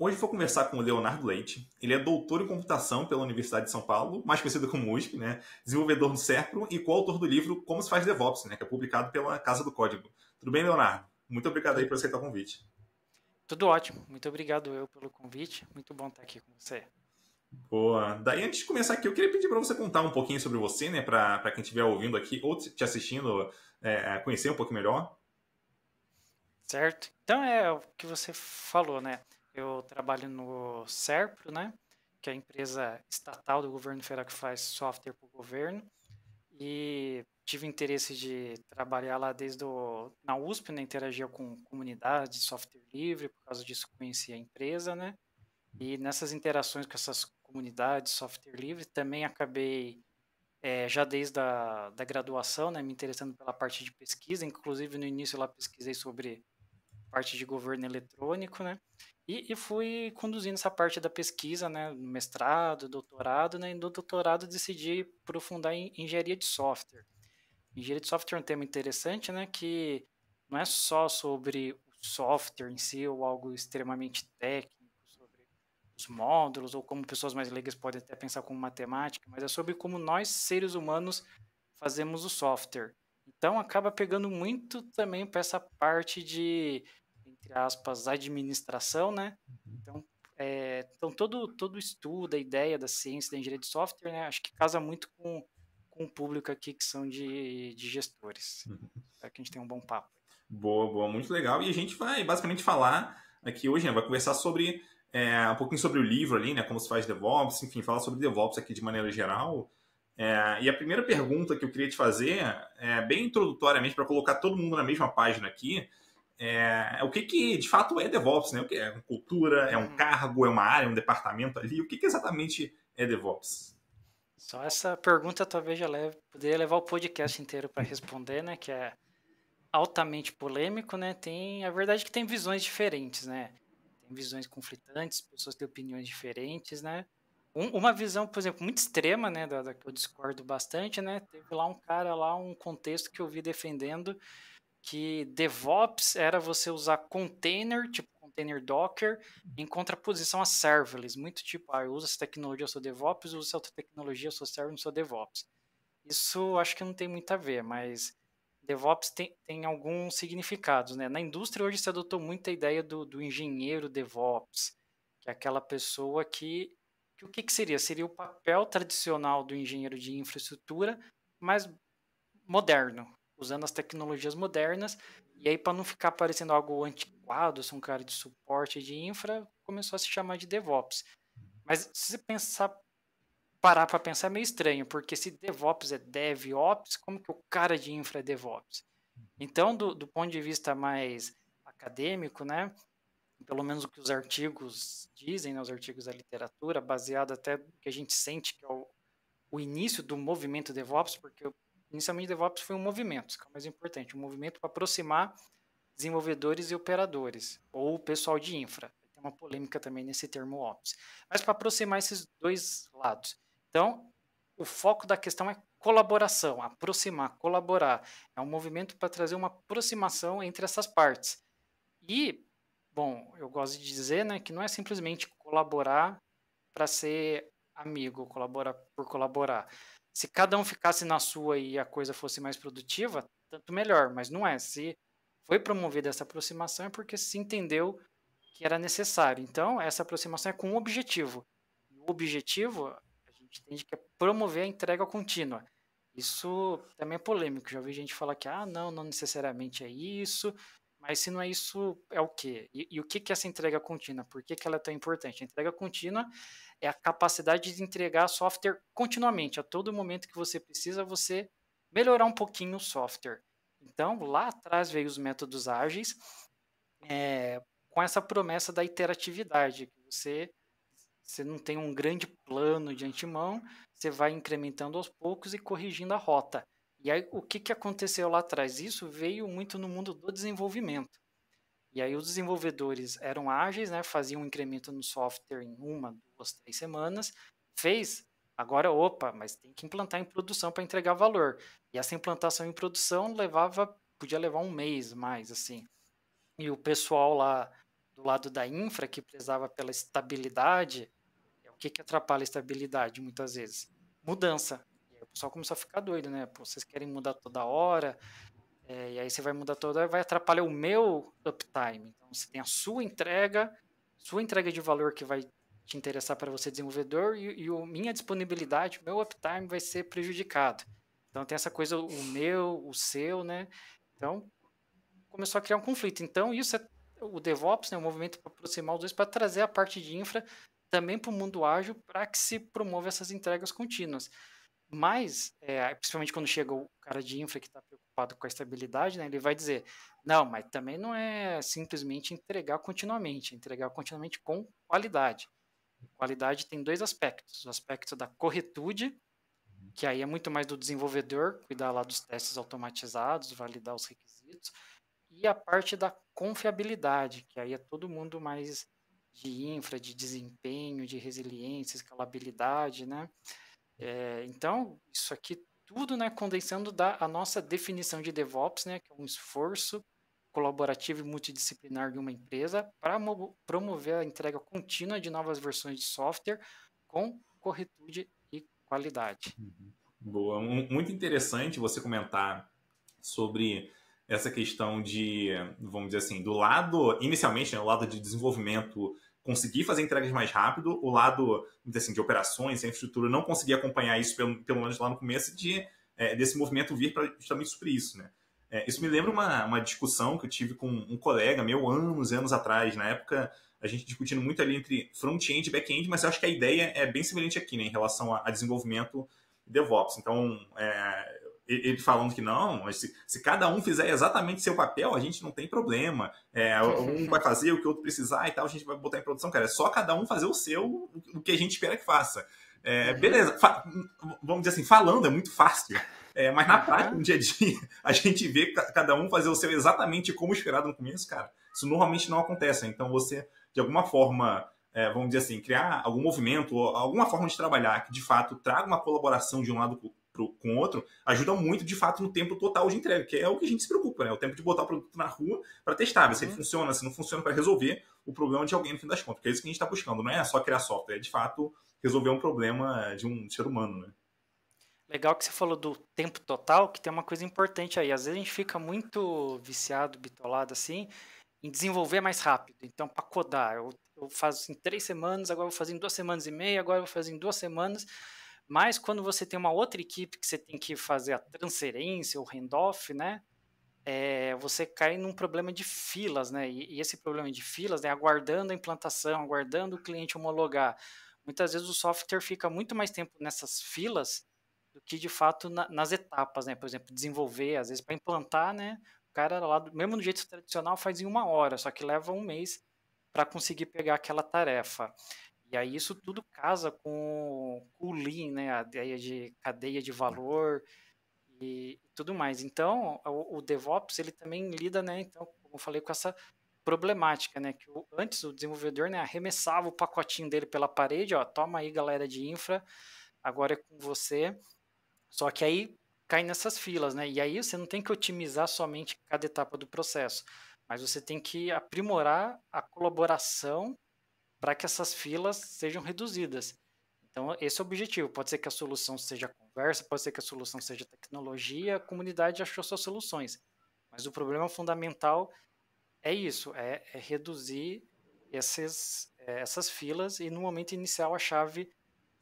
Hoje vou conversar com o Leonardo Leite. Ele é doutor em computação pela Universidade de São Paulo, mais conhecido como USP, né? desenvolvedor do Serpro e coautor do livro Como se faz DevOps, né? que é publicado pela Casa do Código. Tudo bem, Leonardo? Muito obrigado aí por aceitar o convite. Tudo ótimo. Muito obrigado eu pelo convite. Muito bom estar aqui com você. Boa. Daí, antes de começar aqui, eu queria pedir para você contar um pouquinho sobre você, né? Para quem estiver ouvindo aqui ou te assistindo, é, conhecer um pouco melhor. Certo. Então, é o que você falou, né? Eu trabalho no SERPRO, né? Que é a empresa estatal do governo federal que faz software para o governo. E tive interesse de trabalhar lá desde o, na USP, né? interagir com de software livre, por causa disso conheci a empresa, né? E nessas interações com essas comunidades, software livre, também acabei é, já desde a da graduação, né, me interessando pela parte de pesquisa. Inclusive, no início lá pesquisei sobre parte de governo eletrônico, né? E, e, fui conduzindo essa parte da pesquisa, né? Mestrado, doutorado, né? E no doutorado decidi aprofundar em engenharia de software. Engenharia de software é um tema interessante, né? Que não é só sobre o software em si ou algo extremamente técnico, sobre os módulos ou como pessoas mais leigas podem até pensar como matemática, mas é sobre como nós, seres humanos, fazemos o software. Então acaba pegando muito também para essa parte de, entre aspas, administração, né? Uhum. Então, é, então todo, todo o estudo, a ideia da ciência, da engenharia de software, né? Acho que casa muito com, com o público aqui que são de, de gestores. Espero uhum. que a gente tenha um bom papo. Boa, boa, muito legal. E a gente vai basicamente falar aqui hoje, né? Vai conversar sobre é, um pouquinho sobre o livro ali, né? Como se faz DevOps, enfim, falar sobre DevOps aqui de maneira geral. É, e a primeira pergunta que eu queria te fazer, é, bem introdutoriamente, para colocar todo mundo na mesma página aqui, é, é, o que, que de fato é DevOps, né? O que é, é uma cultura, é um uhum. cargo, é uma área, é um departamento ali? O que, que exatamente é DevOps? Só essa pergunta talvez já leve, poderia levar o podcast inteiro para responder, né? Que é altamente polêmico, né? Tem a verdade é que tem visões diferentes, né? Tem visões conflitantes, pessoas têm opiniões diferentes, né? Um, uma visão, por exemplo, muito extrema, né, da, da, que eu discordo bastante, né, teve lá um cara, lá um contexto que eu vi defendendo que DevOps era você usar container, tipo container Docker, em contraposição a serverless. Muito tipo, ah, eu uso essa tecnologia, eu sou DevOps, eu uso essa outra tecnologia, eu sou serverless, eu sou DevOps. Isso acho que não tem muito a ver, mas DevOps tem, tem alguns significados, né? Na indústria hoje se adotou muito a ideia do, do engenheiro DevOps, que é aquela pessoa que que o que, que seria? Seria o papel tradicional do engenheiro de infraestrutura, mas moderno, usando as tecnologias modernas. E aí, para não ficar parecendo algo antiquado, ser um cara de suporte de infra, começou a se chamar de DevOps. Mas se você pensar, parar para pensar, é meio estranho, porque se DevOps é DevOps, como que o cara de infra é DevOps? Então, do, do ponto de vista mais acadêmico, né, pelo menos o que os artigos dizem, né, os artigos da literatura, baseado até no que a gente sente que é o, o início do movimento DevOps, porque inicialmente DevOps foi um movimento, que é o mais importante, um movimento para aproximar desenvolvedores e operadores, ou o pessoal de infra. Tem uma polêmica também nesse termo Ops. Mas para aproximar esses dois lados. Então, o foco da questão é colaboração, aproximar, colaborar. É um movimento para trazer uma aproximação entre essas partes. E bom, eu gosto de dizer, né, que não é simplesmente colaborar para ser amigo, colaborar por colaborar. Se cada um ficasse na sua e a coisa fosse mais produtiva, tanto melhor, mas não é. Se foi promovida essa aproximação é porque se entendeu que era necessário. Então, essa aproximação é com um objetivo. E o objetivo, a gente entende que é promover a entrega contínua. Isso também é polêmico. Já ouvi gente falar que, ah, não, não necessariamente é isso, mas se não é isso, é o quê? E, e o que, que é essa entrega contínua? Por que, que ela é tão importante? A entrega contínua é a capacidade de entregar software continuamente. A todo momento que você precisa, você melhorar um pouquinho o software. Então, lá atrás veio os métodos ágeis é, com essa promessa da iteratividade. Você, você não tem um grande plano de antemão, você vai incrementando aos poucos e corrigindo a rota. E aí, o que, que aconteceu lá atrás? Isso veio muito no mundo do desenvolvimento. E aí, os desenvolvedores eram ágeis, né? faziam um incremento no software em uma, duas, três semanas. Fez, agora, opa, mas tem que implantar em produção para entregar valor. E essa implantação em produção levava, podia levar um mês mais, assim. E o pessoal lá do lado da infra, que prezava pela estabilidade, é o que, que atrapalha a estabilidade muitas vezes? Mudança pessoal começou a ficar doido, né? Pô, vocês querem mudar toda hora, é, e aí você vai mudar toda hora, vai atrapalhar o meu uptime. Então você tem a sua entrega, sua entrega de valor que vai te interessar para você desenvolvedor e, e o, minha disponibilidade, meu uptime vai ser prejudicado. Então tem essa coisa, o meu, o seu, né? Então começou a criar um conflito. Então isso é o DevOps, né, o movimento para aproximar os dois, para trazer a parte de infra também para o mundo ágil, para que se promova essas entregas contínuas. Mas, é, principalmente quando chega o cara de infra que está preocupado com a estabilidade, né, ele vai dizer: não, mas também não é simplesmente entregar continuamente, é entregar continuamente com qualidade. Qualidade tem dois aspectos: o aspecto da corretude, uhum. que aí é muito mais do desenvolvedor, cuidar lá dos testes automatizados, validar os requisitos, e a parte da confiabilidade, que aí é todo mundo mais de infra, de desempenho, de resiliência, escalabilidade, né? É, então, isso aqui tudo né, condensando da a nossa definição de DevOps, né, que é um esforço colaborativo e multidisciplinar de uma empresa para promover a entrega contínua de novas versões de software com corretude e qualidade. Uhum. Boa, muito interessante você comentar sobre essa questão de, vamos dizer assim, do lado, inicialmente, né, o lado de desenvolvimento conseguir fazer entregas mais rápido, o lado assim, de operações, infraestrutura não conseguir acompanhar isso, pelo, pelo menos lá no começo, de, é, desse movimento vir para justamente suprir isso. Né? É, isso me lembra uma, uma discussão que eu tive com um colega meu anos, anos atrás, na época a gente discutindo muito ali entre front-end e back-end, mas eu acho que a ideia é bem semelhante aqui, né, em relação a, a desenvolvimento DevOps. Então, é, ele falando que não, mas se, se, cada um fizer exatamente seu papel, a gente não tem problema. É, um vai fazer o que o outro precisar e tal, a gente vai botar em produção, cara. É só cada um fazer o seu, o que a gente espera que faça. É, uhum. beleza, Fa vamos dizer assim, falando é muito fácil. É, mas na uhum. prática, no dia a dia, a gente vê cada um fazer o seu exatamente como esperado no começo, cara. Isso normalmente não acontece. Né? Então você, de alguma forma, é, vamos dizer assim, criar algum movimento, alguma forma de trabalhar que de fato traga uma colaboração de um lado pro, com outro, ajuda muito, de fato, no tempo total de entrega, que é o que a gente se preocupa, né? O tempo de botar o produto na rua para testar, ver se ele uhum. funciona, se não funciona, para resolver o problema de alguém no fim das contas, porque é isso que a gente está buscando, não é só criar software, é de fato resolver um problema de um ser humano, né? Legal que você falou do tempo total, que tem uma coisa importante aí. Às vezes a gente fica muito viciado, bitolado assim, em desenvolver mais rápido. Então, para codar, eu, eu faço em três semanas, agora eu vou fazer em duas semanas e meia, agora eu vou fazer em duas semanas. Mas quando você tem uma outra equipe que você tem que fazer a transferência ou handoff, né? É, você cai num problema de filas, né? E, e, esse problema de filas, né, aguardando a implantação, aguardando o cliente homologar. Muitas vezes o software fica muito mais tempo nessas filas do que de fato na, nas etapas, né? Por exemplo, desenvolver, às vezes para implantar, né? O cara lá, mesmo do jeito tradicional, faz em uma hora, só que leva um mês para conseguir pegar aquela tarefa. E aí isso tudo casa com o Lean, né? A ideia de cadeia de valor e tudo mais. Então, o, o DevOps, ele também lida, né? Então, como eu falei, com essa problemática, né? Que o, antes o desenvolvedor né, arremessava o pacotinho dele pela parede, ó, toma aí, galera de infra, agora é com você. Só que aí cai nessas filas, né? E aí você não tem que otimizar somente cada etapa do processo, mas você tem que aprimorar a colaboração para que essas filas sejam reduzidas. Então, esse é o objetivo. Pode ser que a solução seja conversa, pode ser que a solução seja tecnologia, a comunidade achou suas soluções. Mas o problema fundamental é isso, é, é reduzir esses, é, essas filas e no momento inicial a chave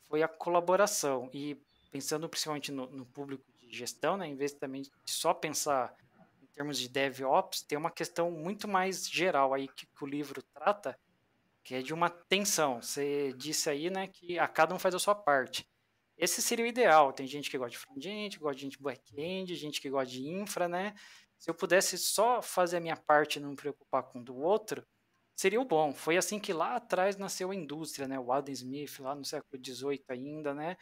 foi a colaboração. E pensando principalmente no, no público de gestão, né, em vez também de só pensar em termos de DevOps, tem uma questão muito mais geral aí que, que o livro trata, que é de uma tensão. Você disse aí, né, que a cada um faz a sua parte. Esse seria o ideal. Tem gente que gosta de front-end, gosta de gente back-end, gente que gosta de infra, né? Se eu pudesse só fazer a minha parte e não me preocupar com o do outro, seria o bom. Foi assim que lá atrás nasceu a indústria, né? O Adam Smith, lá no século XVIII ainda, né?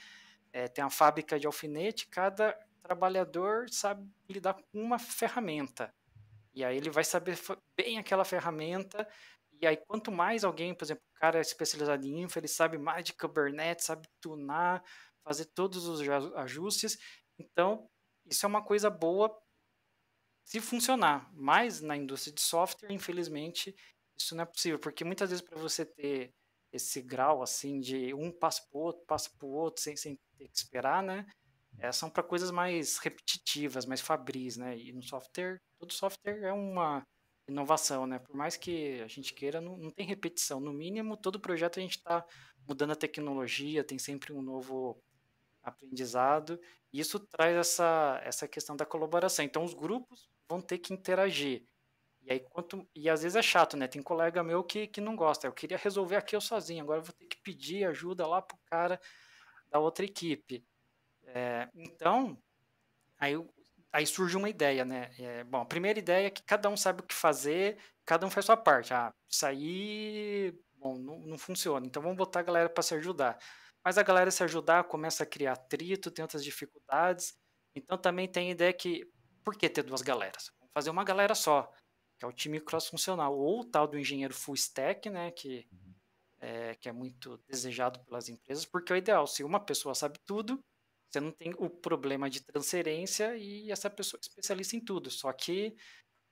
É, tem a fábrica de alfinete, cada trabalhador sabe lidar com uma ferramenta. E aí ele vai saber bem aquela ferramenta e aí, quanto mais alguém, por exemplo, o cara é especializado em infra, ele sabe mais de Kubernetes, sabe tunar, fazer todos os ajustes. Então, isso é uma coisa boa se funcionar. Mas na indústria de software, infelizmente, isso não é possível, porque muitas vezes para você ter esse grau assim de um passo para o outro, passo para o outro, sem, sem ter que esperar, né? É, são para coisas mais repetitivas, mais fabris, né? E no software, todo software é uma inovação, né? Por mais que a gente queira, não, não tem repetição. No mínimo, todo projeto a gente está mudando a tecnologia, tem sempre um novo aprendizado. E isso traz essa, essa questão da colaboração. Então, os grupos vão ter que interagir. E aí, quanto, e às vezes é chato, né? Tem colega meu que, que não gosta. Eu queria resolver aqui eu sozinho, agora eu vou ter que pedir ajuda lá pro cara da outra equipe. É, então, aí aí surge uma ideia, né? É, bom, a primeira ideia é que cada um sabe o que fazer, cada um faz sua parte. Ah, isso aí bom, não, não funciona, então vamos botar a galera para se ajudar. Mas a galera se ajudar começa a criar atrito, tem outras dificuldades. Então também tem a ideia que por que ter duas galeras? Vamos fazer uma galera só, que é o time cross-funcional, ou o tal do engenheiro full stack, né? Que uhum. é, que é muito desejado pelas empresas, porque é o ideal, se uma pessoa sabe tudo, você não tem o problema de transferência e essa pessoa é especialista em tudo. Só que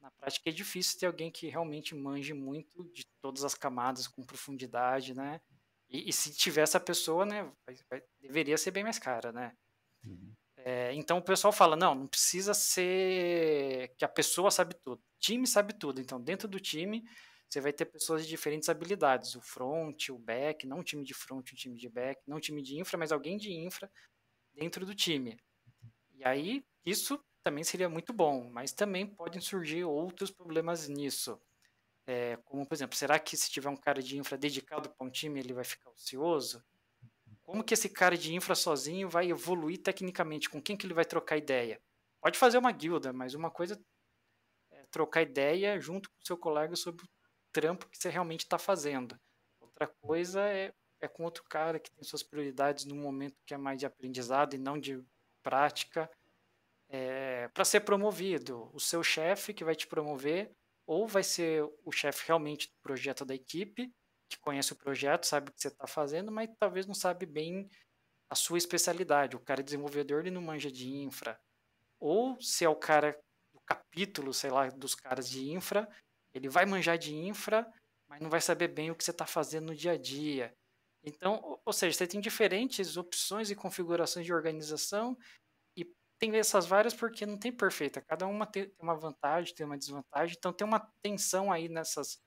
na prática é difícil ter alguém que realmente manje muito de todas as camadas com profundidade, né? E, e se tiver essa pessoa, né, vai, vai, deveria ser bem mais cara, né? Uhum. É, então o pessoal fala, não, não precisa ser que a pessoa sabe tudo. O time sabe tudo. Então dentro do time você vai ter pessoas de diferentes habilidades, o front, o back, não um time de front, um time de back, não um time de infra, mas alguém de infra dentro do time. E aí, isso também seria muito bom, mas também podem surgir outros problemas nisso. É, como, por exemplo, será que se tiver um cara de infra dedicado para um time, ele vai ficar ocioso? Como que esse cara de infra sozinho vai evoluir tecnicamente? Com quem que ele vai trocar ideia? Pode fazer uma guilda, mas uma coisa é trocar ideia junto com o seu colega sobre o trampo que você realmente está fazendo. Outra coisa é é com outro cara que tem suas prioridades no momento que é mais de aprendizado e não de prática, é, para ser promovido. O seu chefe que vai te promover, ou vai ser o chefe realmente do projeto da equipe, que conhece o projeto, sabe o que você está fazendo, mas talvez não sabe bem a sua especialidade. O cara é desenvolvedor, ele não manja de infra. Ou se é o cara do capítulo, sei lá, dos caras de infra, ele vai manjar de infra, mas não vai saber bem o que você está fazendo no dia a dia. Então, ou seja, você tem diferentes opções e configurações de organização e tem essas várias porque não tem perfeita. Cada uma tem uma vantagem, tem uma desvantagem. Então, tem uma tensão aí nessas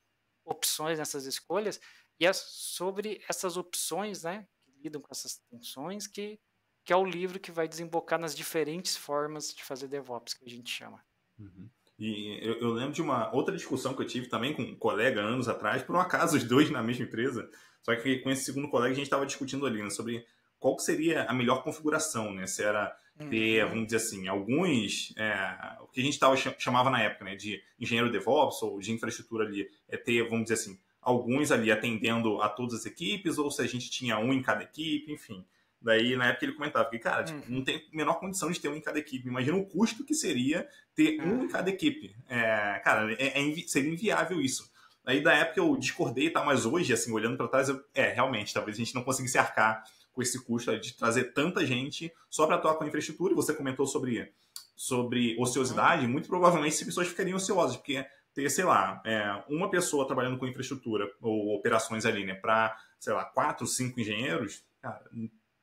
opções, nessas escolhas e é sobre essas opções, né, que lidam com essas tensões, que, que é o livro que vai desembocar nas diferentes formas de fazer DevOps que a gente chama. Uhum. E eu, eu lembro de uma outra discussão que eu tive também com um colega anos atrás, por um acaso os dois na mesma empresa só que com esse segundo colega a gente estava discutindo ali né, sobre qual seria a melhor configuração, né? Se era ter, uhum. vamos dizer assim, alguns, é, o que a gente tava, chamava na época, né, de engenheiro DevOps ou de infraestrutura ali, é ter, vamos dizer assim, alguns ali atendendo a todas as equipes ou se a gente tinha um em cada equipe, enfim. Daí, na época, ele comentava que, cara, tipo, uhum. não tem menor condição de ter um em cada equipe. Imagina o custo que seria ter uhum. um em uhum. cada equipe. É, cara, é, é, seria inviável isso. Aí da época eu discordei, tá? Mas hoje, assim, olhando para trás, eu... é, realmente, talvez a gente não conseguisse arcar com esse custo de trazer tanta gente só para atuar com a infraestrutura. E você comentou sobre, sobre ociosidade, uhum. muito provavelmente as pessoas ficariam ociosas, porque ter, sei lá, é, uma pessoa trabalhando com infraestrutura ou operações ali, né, para, sei lá, quatro, cinco engenheiros, cara,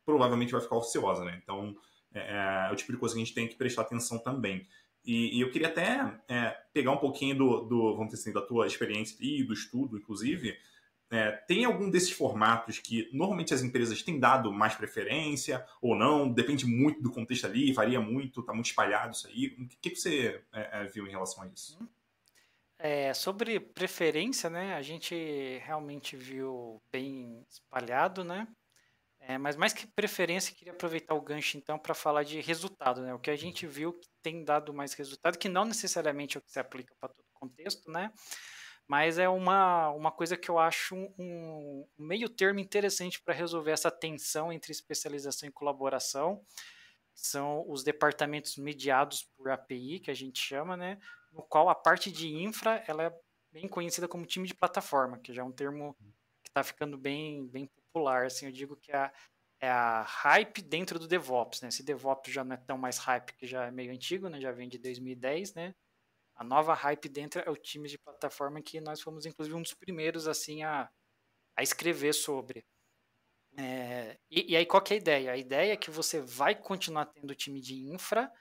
provavelmente vai ficar ociosa, né? Então, é, é o tipo de coisa que a gente tem que prestar atenção também. E, e eu queria até é, pegar um pouquinho do, do, vamos dizer assim, da tua experiência e do estudo, inclusive. É, tem algum desses formatos que normalmente as empresas têm dado mais preferência ou não? Depende muito do contexto ali, varia muito, está muito espalhado isso aí. O que, que você é, é, viu em relação a isso? É, sobre preferência, né? A gente realmente viu bem espalhado, né? É, mas mais que preferência, queria aproveitar o gancho então para falar de resultado, né? O que a gente viu que tem dado mais resultado, que não necessariamente é o que se aplica para todo contexto, né? Mas é uma, uma coisa que eu acho um, um meio termo interessante para resolver essa tensão entre especialização e colaboração. São os departamentos mediados por API, que a gente chama, né? No qual a parte de infra ela é bem conhecida como time de plataforma, que já é um termo que está ficando bem, bem popular, assim, eu digo que é, é a hype dentro do DevOps, né? Se DevOps já não é tão mais hype, que já é meio antigo, né? Já vem de 2010, né? A nova hype dentro é o time de plataforma que nós fomos, inclusive, um dos primeiros, assim, a, a escrever sobre. É, e, e, aí, qual que é a ideia? A ideia é que você vai continuar tendo time de infra,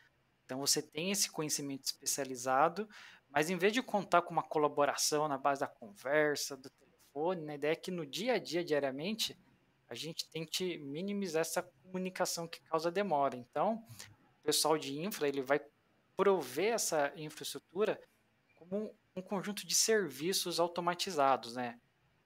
então você tem esse conhecimento especializado, mas em vez de contar com uma colaboração na base da conversa, do telefone, na né? ideia é que no dia a dia, diariamente, a gente tente minimizar essa comunicação que causa demora. Então, o pessoal de infra, ele vai prover essa infraestrutura como um conjunto de serviços automatizados, né?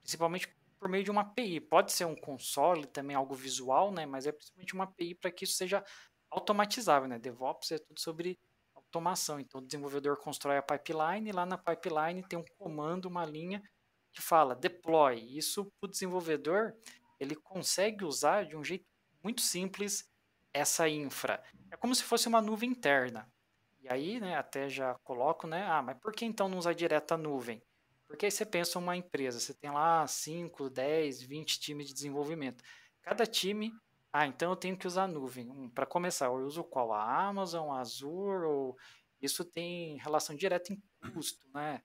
Principalmente por meio de uma API. Pode ser um console também, algo visual, né? Mas é principalmente uma API para que isso seja automatizável, né? DevOps é tudo sobre automação. Então, o desenvolvedor constrói a pipeline, lá na pipeline tem um comando, uma linha que fala deploy. Isso o desenvolvedor ele consegue usar de um jeito muito simples essa infra. É como se fosse uma nuvem interna. E aí, né, até já coloco, né, ah, mas por que então não usar direto a nuvem? Porque aí você pensa uma empresa, você tem lá 5, 10, 20 times de desenvolvimento. Cada time, ah, então eu tenho que usar a nuvem. para começar, eu uso qual? A Amazon, a Azure, ou... isso tem relação direta em custo, né?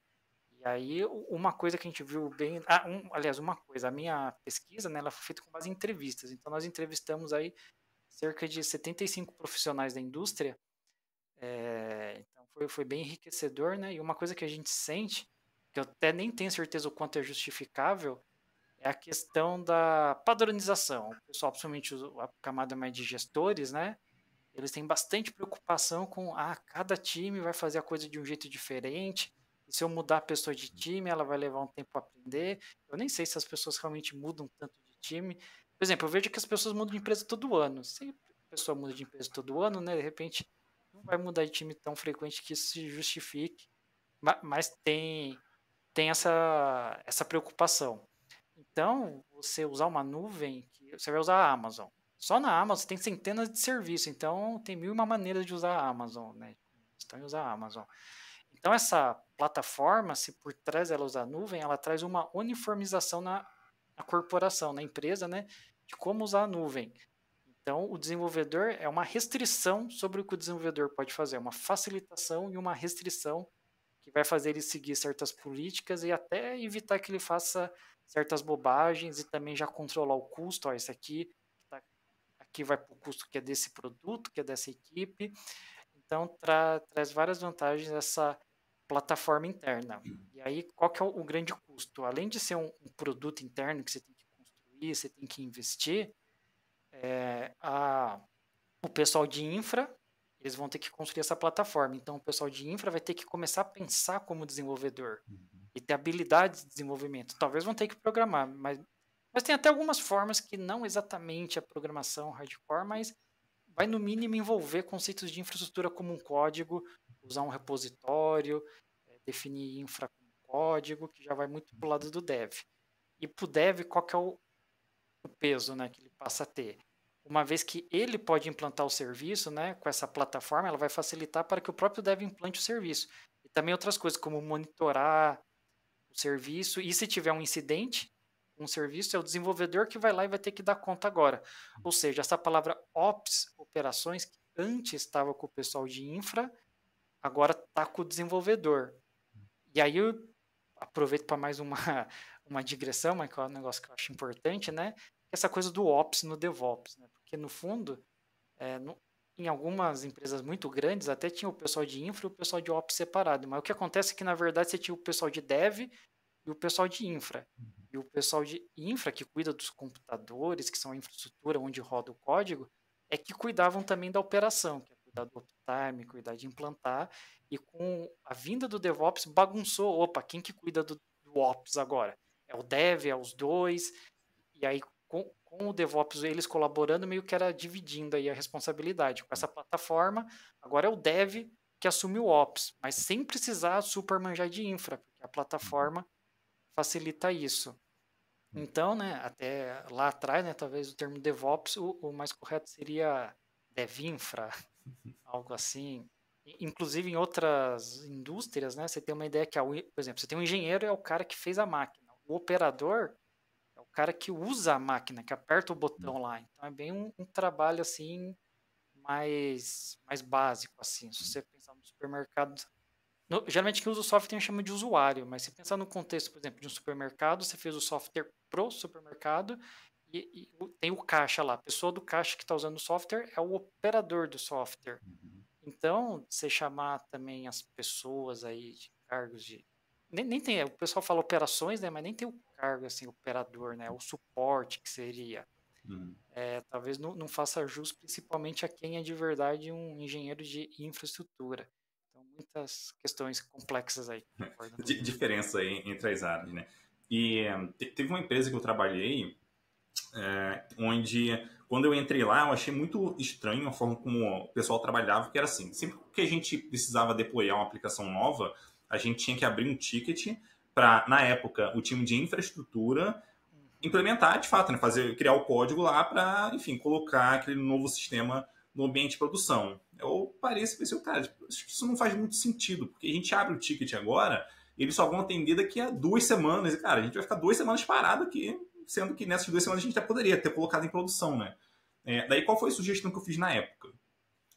E aí, uma coisa que a gente viu bem. Ah, um, aliás, uma coisa, a minha pesquisa né, ela foi feita com base em entrevistas. Então, nós entrevistamos aí cerca de 75 profissionais da indústria. É, então, foi, foi bem enriquecedor, né? E uma coisa que a gente sente, que eu até nem tenho certeza o quanto é justificável, é a questão da padronização. O pessoal, principalmente a camada mais de gestores, né? Eles têm bastante preocupação com ah, cada time vai fazer a coisa de um jeito diferente se eu mudar a pessoa de uhum. time, ela vai levar um tempo para aprender. Eu nem sei se as pessoas realmente mudam tanto de time. Por exemplo, eu vejo que as pessoas mudam de empresa todo ano. Se a pessoa muda de empresa todo ano, né, de repente não vai mudar de time tão frequente que isso se justifique. Mas tem, tem essa, essa preocupação. Então, você usar uma nuvem, você vai usar a Amazon. Só na Amazon tem centenas de serviços, então tem mil e uma maneiras de usar a Amazon, né? Estão em usar a Amazon. Então, essa plataforma, se por trás dela usar nuvem, ela traz uma uniformização na, na corporação, na empresa, né, de como usar a nuvem. Então, o desenvolvedor é uma restrição sobre o que o desenvolvedor pode fazer, uma facilitação e uma restrição que vai fazer ele seguir certas políticas e até evitar que ele faça certas bobagens e também já controlar o custo. Ó, esse aqui, tá, aqui vai para o custo que é desse produto, que é dessa equipe. Então, tra traz várias vantagens essa plataforma interna. Uhum. E aí, qual que é o, o grande custo? Além de ser um, um, produto interno que você tem que construir, você tem que investir, é, a, o pessoal de infra, eles vão ter que construir essa plataforma. Então, o pessoal de infra vai ter que começar a pensar como desenvolvedor uhum. e ter habilidades de desenvolvimento. Talvez vão ter que programar, mas, mas tem até algumas formas que não exatamente a programação hardcore, mas vai no mínimo envolver conceitos de infraestrutura como um código, usar um repositório, é, definir infra com código, que já vai muito para o lado do dev. E para o dev, qual que é o, o peso né, que ele passa a ter? uma vez que ele pode implantar o serviço, né, com essa plataforma, ela vai facilitar para que o próprio dev implante o serviço. E também outras coisas, como monitorar o serviço, e se tiver um incidente, um serviço, é o desenvolvedor que vai lá e vai ter que dar conta agora. Ou seja, essa palavra ops, operações, que antes estava com o pessoal de infra, agora tá com o desenvolvedor. E aí eu aproveito para mais uma, uma digressão, mas que é um negócio que eu acho importante, né? Essa coisa do Ops no DevOps, né? Porque no fundo, é, no, em algumas empresas muito grandes, até tinha o pessoal de infra e o pessoal de ops separado. Mas o que acontece é que, na verdade, você tinha o pessoal de dev e o pessoal de infra. Uhum. E o pessoal de infra, que cuida dos computadores, que são a infraestrutura onde roda o código, é que cuidavam também da operação cuidar do uptime, cuidar de implantar. E com a vinda do DevOps bagunçou. Opa, quem que cuida do, do Ops agora? É o Dev, é os dois. E aí com, com, o DevOps eles colaborando meio que era dividindo aí a responsabilidade. Com essa plataforma agora é o Dev que assume o Ops, mas sem precisar super manjar de infra, porque a plataforma facilita isso. Então, né, até lá atrás, né, talvez o termo DevOps, o, o mais correto seria DevInfra, algo assim. Inclusive em outras indústrias, né? Você tem uma ideia que, a, por exemplo, você tem um engenheiro é o cara que fez a máquina. O operador é o cara que usa a máquina, que aperta o botão lá. Então é bem um, um trabalho assim mais mais básico assim. Se você pensar no supermercado, no, geralmente quem usa o software chama de usuário, mas se pensar no contexto, por exemplo, de um supermercado, você fez o software pro supermercado e, e tem o caixa lá. A pessoa do caixa que está usando o software é o operador do software. Uhum. Então, você chamar também as pessoas aí de cargos de. Nem, nem tem, o pessoal fala operações, né? Mas nem tem o cargo assim, operador, né? O suporte que seria. Uhum. É, talvez não, não, faça jus principalmente a quem é de verdade um engenheiro de infraestrutura. Então, muitas questões complexas aí. diferença aí entre as áreas, né? E eh, teve uma empresa que eu trabalhei é, onde quando eu entrei lá, eu achei muito estranho a forma como o pessoal trabalhava, que era assim, sempre que a gente precisava deployar uma aplicação nova, a gente tinha que abrir um ticket para, na época, o time de infraestrutura implementar de fato, né? fazer criar o código lá para, enfim, colocar aquele novo sistema no ambiente de produção. Eu parei assim e pensei, cara, isso não faz muito sentido, porque a gente abre o ticket agora, eles só vão atender daqui a duas semanas. E, cara, a gente vai ficar duas semanas parado aqui sendo que nessas duas semanas a gente já poderia ter colocado em produção, né? É, daí qual foi a sugestão que eu fiz na época?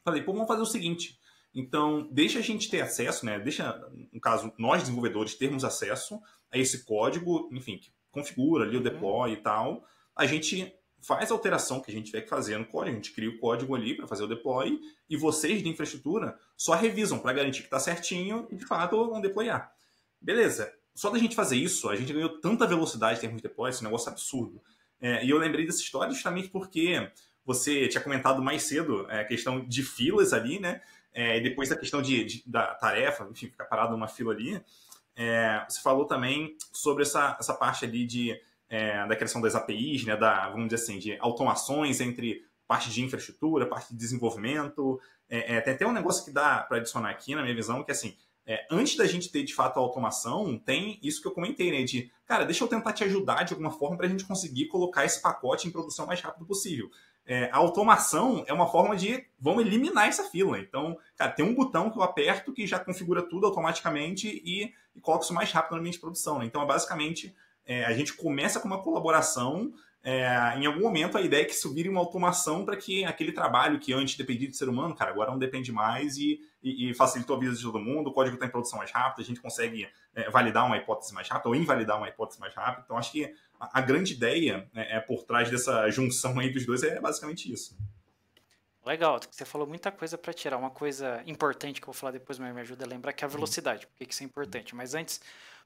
Falei, pô, vamos fazer o seguinte. Então, deixa a gente ter acesso, né? Deixa, no caso, nós desenvolvedores termos acesso a esse código, enfim, que configura ali o uhum. deploy uhum. e tal. A gente faz a alteração que a gente tiver que fazer no código, a gente cria o código ali para fazer o deploy e vocês de infraestrutura só revisam para garantir que está certinho e de fato vão deployar. Beleza só da gente fazer isso, a gente ganhou tanta velocidade em termos de deploy, esse é negócio absurdo. É, e eu lembrei dessa história justamente porque você tinha comentado mais cedo é, a questão de filas ali, né? É, e depois a questão de, de, da tarefa, enfim, ficar parado numa fila ali. É, você falou também sobre essa, essa parte ali de, é, da criação das APIs, né? Da, vamos dizer assim, de automações entre parte de infraestrutura, parte de desenvolvimento. tem até um negócio que dá para adicionar aqui, na minha visão, que é assim, é, antes da gente ter de fato a automação, tem isso que eu comentei, né? De, cara, deixa eu tentar te ajudar de alguma forma para a gente conseguir colocar esse pacote em produção o mais rápido possível. É, a automação é uma forma de vamos eliminar essa fila. Então, cara, tem um botão que eu aperto que já configura tudo automaticamente e, e coloca isso mais rápido no ambiente de produção. Né? Então, é basicamente, é, a gente começa com uma colaboração é, em algum momento a ideia é que isso vire uma automação para que aquele trabalho que antes dependia do ser humano, cara, agora não depende mais e, e, e facilitou a vida de todo mundo, o código está em produção mais rápido, a gente consegue é, validar uma hipótese mais rápida ou invalidar uma hipótese mais rápida. Então, acho que a, a grande ideia é, é, por trás dessa junção aí dos dois é basicamente isso. Legal, você falou muita coisa para tirar. Uma coisa importante que eu vou falar depois, mas me ajuda a lembrar, que é a velocidade. Por que isso é importante? Mas antes,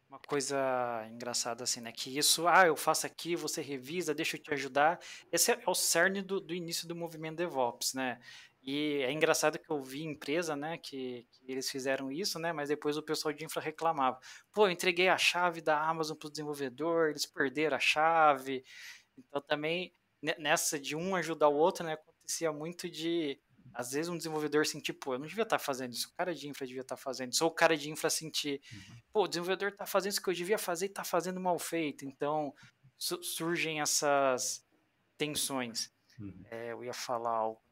uma coisa engraçada assim, né? Que isso, ah, eu faço aqui, você revisa, deixa eu te ajudar. Esse é o cerne do, do início do movimento DevOps, né? E é engraçado que eu vi empresa, né, que, que, eles fizeram isso, né, mas depois o pessoal de infra reclamava. Pô, eu entreguei a chave da Amazon para o desenvolvedor, eles perderam a chave. Então também né, nessa de um ajudar o outro, né, acontecia muito de às vezes um desenvolvedor sentir, assim, tipo, pô, eu não devia estar tá fazendo isso, o cara de infra devia estar tá fazendo isso, ou o cara de infra sentir, uhum. pô, o desenvolvedor está fazendo isso que eu devia fazer e está fazendo mal feito. Então, su surgem essas tensões. Uhum. É, eu ia falar algo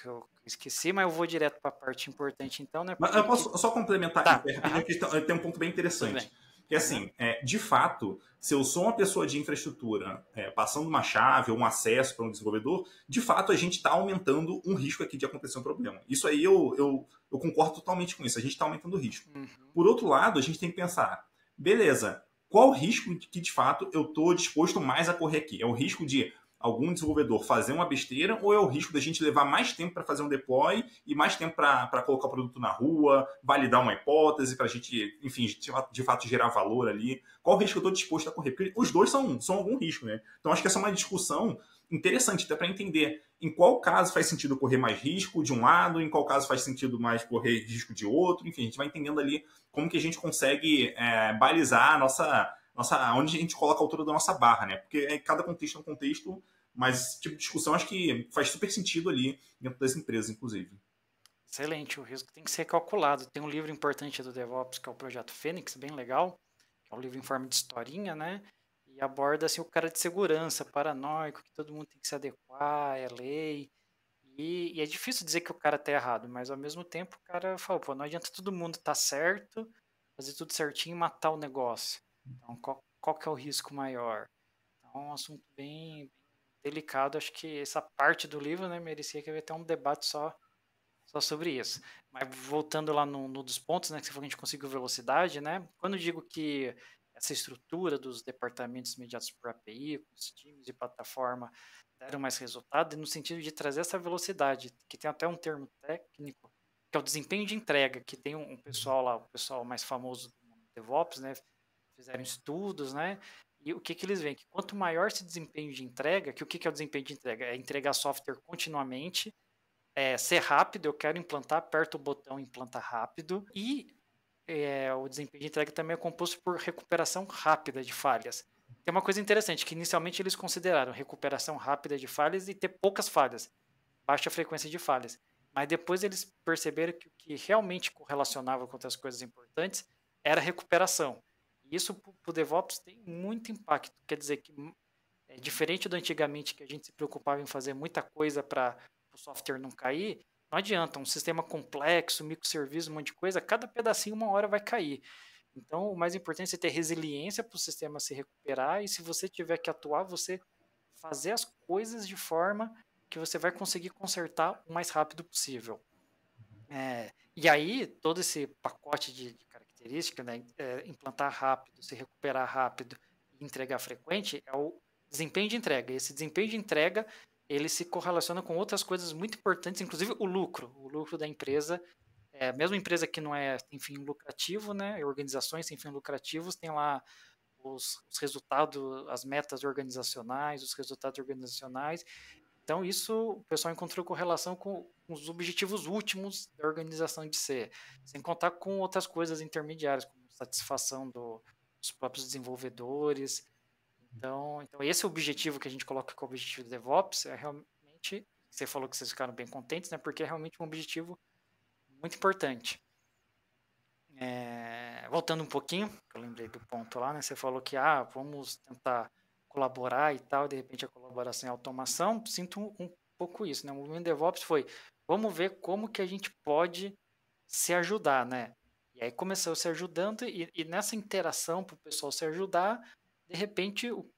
que eu esqueci, mas eu vou direto para a parte importante então, né? Mas eu posso só complementar, tá. aqui, é, é tem um ponto bem interessante. Porque, assim, é, de fato, se eu sou uma pessoa de infraestrutura, é, passando uma chave ou um acesso para um desenvolvedor, de fato a gente está aumentando um risco aqui de acontecer um problema. Isso aí eu, eu, eu concordo totalmente com isso, a gente está aumentando o risco. Uhum. Por outro lado, a gente tem que pensar, beleza, qual o risco que de fato eu estou disposto mais a correr aqui? É o risco de algum desenvolvedor fazer uma besteira ou é o risco da gente levar mais tempo para fazer um deploy e mais tempo para colocar o produto na rua, validar uma hipótese, para a gente, enfim, de fato gerar valor ali? Qual o risco eu estou disposto a correr? Porque os dois são, são algum risco, né? Então acho que essa é uma discussão interessante até para entender em qual caso faz sentido correr mais risco de um lado, em qual caso faz sentido mais correr risco de outro. Enfim, a gente vai entendendo ali como que a gente consegue é, balizar a nossa nossa, onde a gente coloca a altura da nossa barra, né? Porque é, cada contexto é um contexto, mas esse tipo de discussão acho que faz super sentido ali dentro das empresas, inclusive. Excelente, o risco tem que ser calculado. Tem um livro importante do DevOps, que é o Projeto Fênix, bem legal, é um livro em forma de historinha, né? E aborda assim, o cara de segurança, paranoico, que todo mundo tem que se adequar, é lei. E, e é difícil dizer que o cara tá errado, mas ao mesmo tempo o cara fala, pô, não adianta todo mundo tá certo, fazer tudo certinho e matar o negócio. Então, qual, qual que é o risco maior? Então, é um assunto bem, delicado. Acho que essa parte do livro né, merecia que havia até um debate só, só sobre isso. Mas voltando lá no, no dos pontos, né, que você falou que a gente conseguiu velocidade, né? Quando digo que essa estrutura dos departamentos mediados por API, os times e plataforma deram mais resultado, no sentido de trazer essa velocidade, que tem até um termo técnico, que é o desempenho de entrega, que tem um, um pessoal lá, o pessoal mais famoso do DevOps, né? fizeram estudos, né? E o que, que eles veem? Que quanto maior esse desempenho de entrega, que o que, que é o desempenho de entrega? É entregar software continuamente, é, ser rápido, eu quero implantar, aperta o botão implanta rápido. E é, o desempenho de entrega também é composto por recuperação rápida de falhas. Tem é uma coisa interessante, que inicialmente eles consideraram recuperação rápida de falhas e ter poucas falhas, baixa frequência de falhas. Mas depois eles perceberam que o que realmente correlacionava com outras coisas importantes era recuperação. Isso para o DevOps tem muito impacto. Quer dizer que é diferente do antigamente que a gente se preocupava em fazer muita coisa para o software não cair, não adianta. Um sistema complexo, microserviço, um monte de coisa, cada pedacinho uma hora vai cair. Então, o mais importante é ter resiliência para o sistema se recuperar e se você tiver que atuar, você fazer as coisas de forma que você vai conseguir consertar o mais rápido possível. Uhum. É, e aí, todo esse pacote de característica, né, é implantar rápido, se recuperar rápido e entregar frequente, é o desempenho de entrega. Esse desempenho de entrega ele se correlaciona com outras coisas muito importantes, inclusive o lucro, o lucro da empresa. É, mesmo empresa que não é enfim, lucrativo, né, organizações sem fim lucrativos tem lá os, os resultados, as metas organizacionais, os resultados organizacionais então, isso o pessoal encontrou correlação com os objetivos últimos da organização de ser, sem contar com outras coisas intermediárias, como satisfação do, dos próprios desenvolvedores. Então, então, esse objetivo que a gente coloca como objetivo do DevOps é realmente. Você falou que vocês ficaram bem contentes, né? Porque é realmente um objetivo muito importante. É, voltando um pouquinho, eu lembrei do ponto lá, né? Você falou que ah, vamos tentar colaborar e tal, de repente a colaboração e automação, sinto um, um pouco isso, né? O movimento DevOps foi, vamos ver como que a gente pode se ajudar, né? E aí começou se ajudando e, e nessa interação para o pessoal se ajudar, de repente o,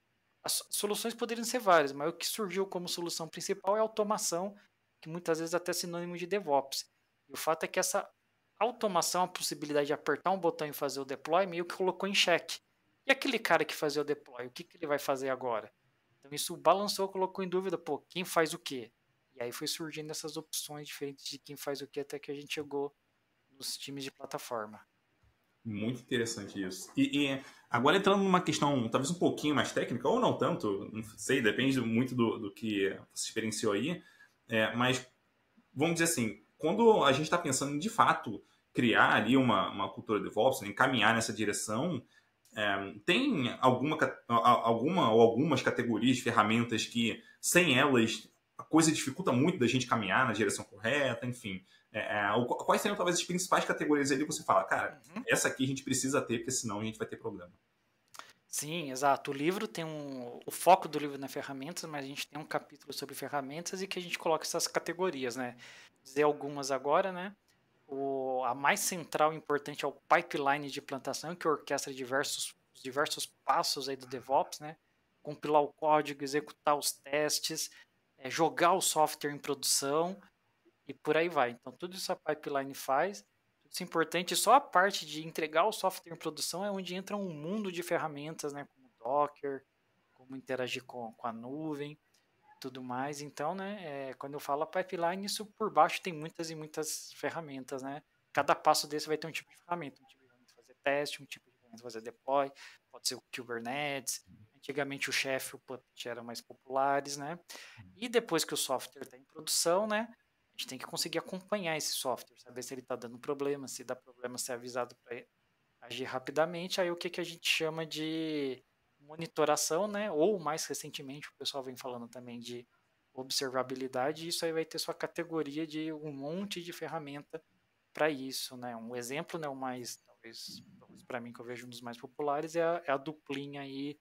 as soluções poderiam ser várias, mas o que surgiu como solução principal é automação, que muitas vezes é até é sinônimo de DevOps. E o fato é que essa automação, a possibilidade de apertar um botão e fazer o deploy, meio que colocou em xeque e aquele cara que fazia o deploy, o que, que ele vai fazer agora? Então isso balançou, colocou em dúvida, pô, quem faz o quê? E aí foi surgindo essas opções diferentes de quem faz o quê até que a gente chegou nos times de plataforma. Muito interessante isso. E, e agora entrando numa questão talvez um pouquinho mais técnica, ou não tanto, não sei, depende muito do, do que você experienciou aí, é, mas vamos dizer assim, quando a gente está pensando em, de fato criar ali uma, uma cultura de DevOps, né, encaminhar nessa direção, é, tem alguma, alguma ou algumas categorias, ferramentas que, sem elas, a coisa dificulta muito da gente caminhar na direção correta, enfim. É, é, quais seriam talvez as principais categorias ali que você fala, cara, uhum. essa aqui a gente precisa ter, porque senão a gente vai ter problema. Sim, exato. O livro tem um. O foco do livro na ferramentas, mas a gente tem um capítulo sobre ferramentas e que a gente coloca essas categorias, né? Vou dizer algumas agora, né? O, a mais central e importante é o pipeline de implantação, que orquestra diversos, diversos passos aí do DevOps, né? Compilar o código, executar os testes, é, jogar o software em produção e por aí vai. Então, tudo isso a pipeline faz. Isso é importante. Só a parte de entregar o software em produção é onde entra um mundo de ferramentas, né? Como Docker, como interagir com, com a nuvem, tudo mais. Então, né? É, quando eu falo pipeline, isso por baixo tem muitas e muitas ferramentas, né? cada passo desse vai ter um tipo de ferramenta, um tipo de ferramenta fazer teste, um tipo de ferramenta fazer deploy, pode ser o Kubernetes, antigamente o Chef e o Puppet eram mais populares, né? E depois que o software está em produção, né? A gente tem que conseguir acompanhar esse software, saber se ele está dando problema, se dá problema, ser é avisado para agir rapidamente. Aí o que, que a gente chama de monitoração, né? Ou mais recentemente o pessoal vem falando também de observabilidade. isso aí vai ter sua categoria de um monte de ferramenta para isso, né? Um exemplo, né, o mais talvez, para mim que eu vejo um dos mais populares é a, é a duplinha aí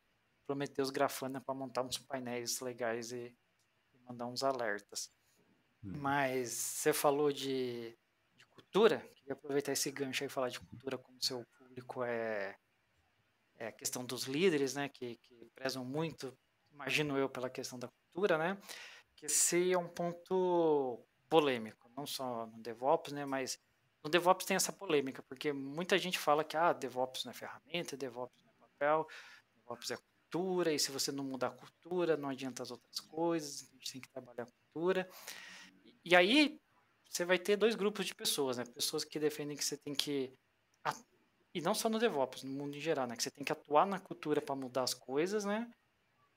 os Grafana né? para montar uns painéis legais e, e mandar uns alertas. Hum. Mas você falou de, de, cultura, queria aproveitar esse gancho aí e falar de cultura como seu público é, é a questão dos líderes, né, que, que prezam muito, imagino eu, pela questão da cultura, né? Que esse é um ponto polêmico, não só no DevOps, né, mas no DevOps tem essa polêmica, porque muita gente fala que ah, DevOps não é ferramenta, DevOps não é papel, DevOps é cultura, e se você não mudar a cultura, não adianta as outras coisas, então a gente tem que trabalhar a cultura. E aí você vai ter dois grupos de pessoas, né? Pessoas que defendem que você tem que e não só no DevOps, no mundo em geral, né? Que você tem que atuar na cultura para mudar as coisas, né?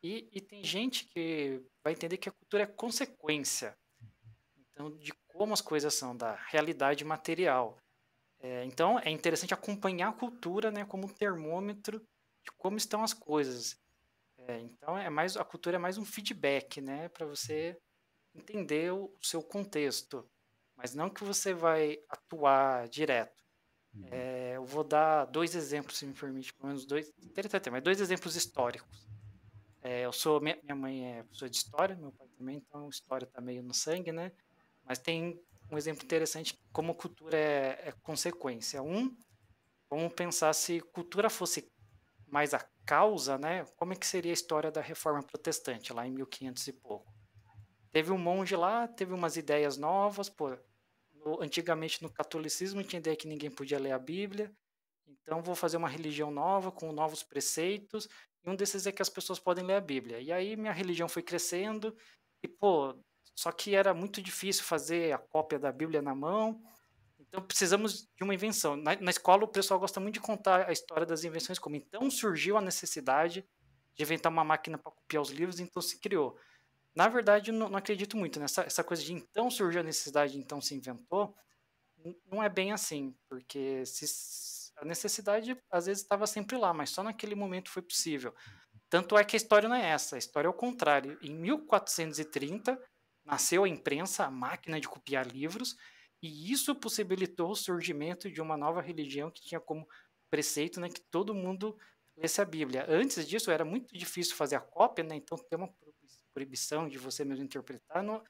E, e tem gente que vai entender que a cultura é consequência então, de como as coisas são, da realidade material. É, então, é interessante acompanhar a cultura né, como um termômetro de como estão as coisas. É, então, é mais a cultura é mais um feedback né, para você entender o seu contexto, mas não que você vai atuar direto. Uhum. É, eu vou dar dois exemplos, se me permite, pelo menos dois, até, mas dois exemplos históricos. É, eu sou minha mãe é professora de história, meu pai também, então história está meio no sangue, né? Mas tem um exemplo interessante como cultura é, é consequência. Um, vamos pensar se cultura fosse mais a causa, né? Como é que seria a história da Reforma Protestante lá em 1500 e pouco? Teve um monge lá, teve umas ideias novas, pô. No, antigamente no catolicismo tinha ideia que ninguém podia ler a Bíblia, então vou fazer uma religião nova com novos preceitos. E um desses é que as pessoas podem ler a Bíblia. E aí minha religião foi crescendo e pô, só que era muito difícil fazer a cópia da Bíblia na mão. Então precisamos de uma invenção. Na, na escola o pessoal gosta muito de contar a história das invenções como então surgiu a necessidade de inventar uma máquina para copiar os livros, então se criou. Na verdade, não, não acredito muito nessa essa coisa de então surgiu a necessidade, então se inventou. Não é bem assim, porque se, a necessidade às vezes estava sempre lá, mas só naquele momento foi possível. Tanto é que a história não é essa, a história é o contrário. Em 1430, Nasceu a imprensa, a máquina de copiar livros, e isso possibilitou o surgimento de uma nova religião que tinha como preceito né, que todo mundo lesse a Bíblia. Antes disso, era muito difícil fazer a cópia, né, então ter uma proibição de você mesmo interpretar não,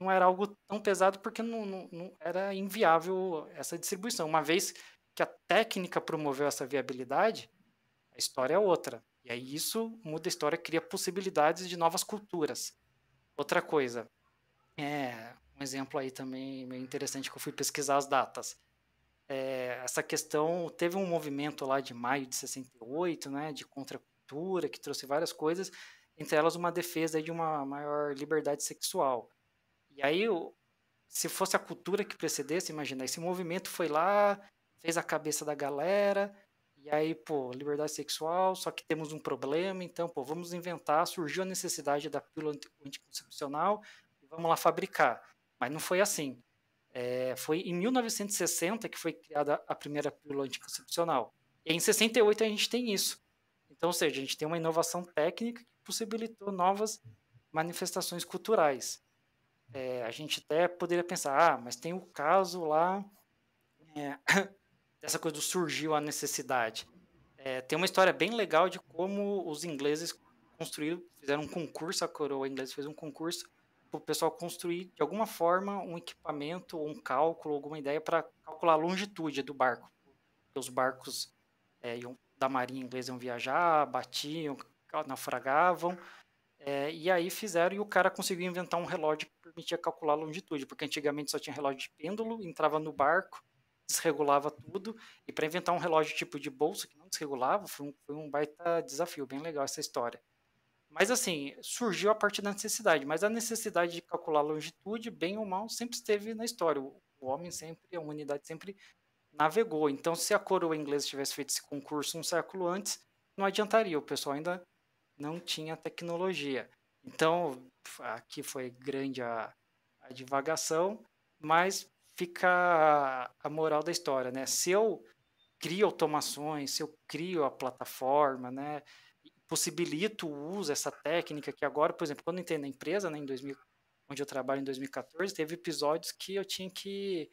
não era algo tão pesado, porque não, não, não era inviável essa distribuição. Uma vez que a técnica promoveu essa viabilidade, a história é outra. E aí isso muda a história, cria possibilidades de novas culturas. Outra coisa, é, um exemplo aí também meio interessante que eu fui pesquisar as datas. É, essa questão, teve um movimento lá de maio de 68, né, de contracultura, que trouxe várias coisas, entre elas uma defesa de uma maior liberdade sexual. E aí, se fosse a cultura que precedesse, imagina, esse movimento foi lá, fez a cabeça da galera, e aí, pô, liberdade sexual, só que temos um problema, então, pô, vamos inventar, surgiu a necessidade da pílula anticoncepcional, vamos lá fabricar. Mas não foi assim. É, foi em 1960 que foi criada a primeira pílula anticoncepcional. E em 68 a gente tem isso. Então, ou seja, a gente tem uma inovação técnica que possibilitou novas manifestações culturais. É, a gente até poderia pensar, ah, mas tem o um caso lá é, dessa coisa do surgiu a necessidade. É, tem uma história bem legal de como os ingleses construíram, fizeram um concurso, a coroa inglesa fez um concurso o pessoal construir de alguma forma um equipamento, um cálculo, alguma ideia para calcular a longitude do barco. Os barcos é, da marinha inglesa iam viajar, batiam, naufragavam, é, e aí fizeram e o cara conseguiu inventar um relógio que permitia calcular a longitude, porque antigamente só tinha relógio de pêndulo, entrava no barco, desregulava tudo, e para inventar um relógio tipo de bolso que não desregulava, foi um, foi um baita desafio, bem legal essa história. Mas assim, surgiu a partir da necessidade, mas a necessidade de calcular a longitude, bem ou mal, sempre esteve na história. O homem sempre, a humanidade sempre navegou. Então, se a coroa inglesa tivesse feito esse concurso um século antes, não adiantaria, o pessoal ainda não tinha tecnologia. Então, aqui foi grande a, a divagação, mas fica a, a moral da história, né? Se eu crio automações, se eu crio a plataforma, né? possibilito o uso, dessa técnica que agora, por exemplo, quando eu entrei na empresa, né, em 2000, onde eu trabalho em 2014, teve episódios que eu tinha que,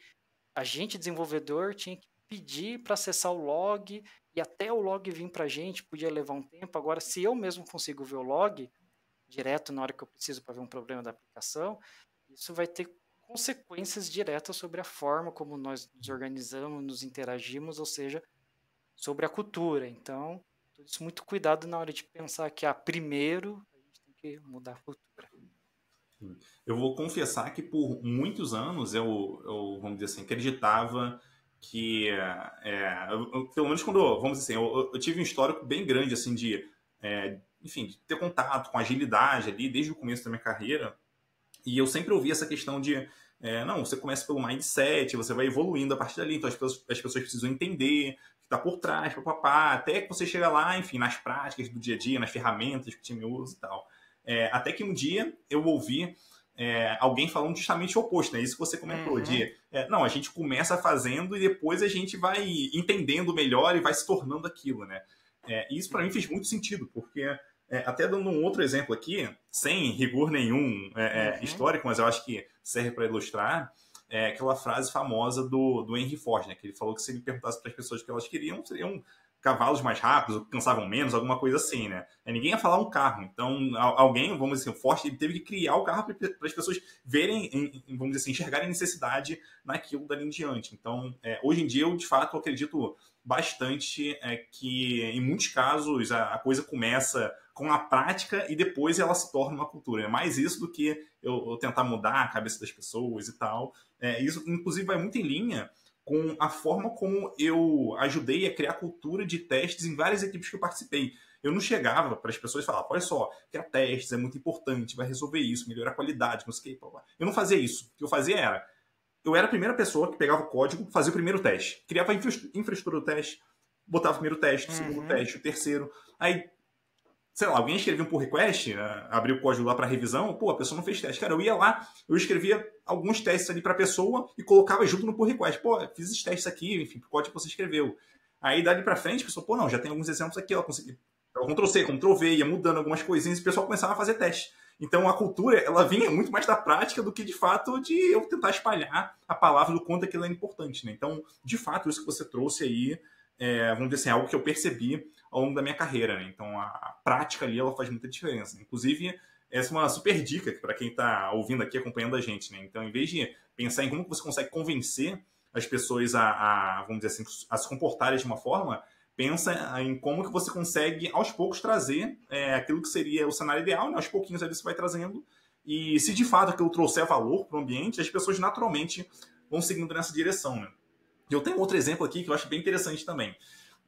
a gente desenvolvedor tinha que pedir para acessar o log e até o log vir para a gente podia levar um tempo. Agora, se eu mesmo consigo ver o log direto na hora que eu preciso para ver um problema da aplicação, isso vai ter consequências diretas sobre a forma como nós nos organizamos, nos interagimos, ou seja, sobre a cultura. Então, tudo isso muito cuidado na hora de pensar que, ah, primeiro, a gente tem que mudar a cultura. Eu vou confessar que por muitos anos eu, eu vamos dizer assim, acreditava que, é, eu, pelo menos quando, vamos dizer assim, eu, eu, tive um histórico bem grande, assim, de, é, enfim, de ter contato com agilidade ali, desde o começo da minha carreira, e eu sempre ouvi essa questão de, é, não, você começa pelo mindset, você vai evoluindo a partir dali, então as pessoas, as pessoas precisam entender, está por trás, papá, até que você chega lá, enfim, nas práticas do dia a dia, nas ferramentas que o time usa e tal. É, até que um dia eu ouvi é, alguém falando justamente o oposto, né? Isso que você comentou, uhum. de é, não, a gente começa fazendo e depois a gente vai entendendo melhor e vai se tornando aquilo, né? É, e isso para mim fez muito sentido, porque é, até dando um outro exemplo aqui, sem rigor nenhum é, uhum. histórico, mas eu acho que serve para ilustrar é aquela frase famosa do, do Henry Ford, né? Que ele falou que se ele perguntasse para as pessoas o que elas queriam, seriam cavalos mais rápidos, cansavam menos, alguma coisa assim, né? É, ninguém ia falar um carro. Então, alguém, vamos dizer, assim, Ford ele teve que criar o carro para as pessoas verem, vamos dizer assim, enxergarem necessidade naquilo dali em diante. Então, é, hoje em dia, eu de fato acredito bastante é, que, em muitos casos, a, a, coisa começa com a prática e depois ela se torna uma cultura. É mais isso do que eu, eu tentar mudar a cabeça das pessoas e tal. É, isso, inclusive, vai muito em linha com a forma como eu ajudei a criar cultura de testes em várias equipes que eu participei. Eu não chegava para as pessoas e falava, olha só, criar testes é muito importante, vai resolver isso, melhorar a qualidade, não sei o que. Eu não fazia isso. O que eu fazia era, eu era a primeira pessoa que pegava o código, fazia o primeiro teste, criava a infraestrutura do teste, botava o primeiro teste, o uhum. segundo uhum. teste, o terceiro. Aí sei lá, alguém escrevia um pull request, né? abriu o código lá para revisão, pô, a pessoa não fez teste. Cara, eu ia lá, eu escrevia alguns testes ali para a pessoa e colocava junto no pull request. Pô, fiz esses testes aqui, enfim, o código que você escreveu. Aí dali para frente, a pessoa, pô, não, já tem alguns exemplos aqui, ela conseguiu. Então, Ctrl C, Ctrl V, ia mudando algumas coisinhas e o pessoal começava a fazer teste. Então a cultura, ela vinha muito mais da prática do que de fato de eu tentar espalhar a palavra do quanto aquilo é importante, né? Então, de fato, isso que você trouxe aí, é, vamos dizer assim, é algo que eu percebi ao longo da minha carreira. Né? Então a, prática ali ela faz muita diferença. Inclusive essa é uma super dica para quem está ouvindo aqui, acompanhando a gente. Né? Então, em vez de pensar em como você consegue convencer as pessoas a, a vamos dizer assim, a se comportarem de uma forma, pensa em como que você consegue, aos poucos, trazer é, aquilo que seria o cenário ideal, né? aos pouquinhos ali você vai trazendo, e se de fato aquilo trouxer valor para o ambiente, as pessoas naturalmente vão seguindo nessa direção. Né? Eu tenho outro exemplo aqui que eu acho bem interessante também.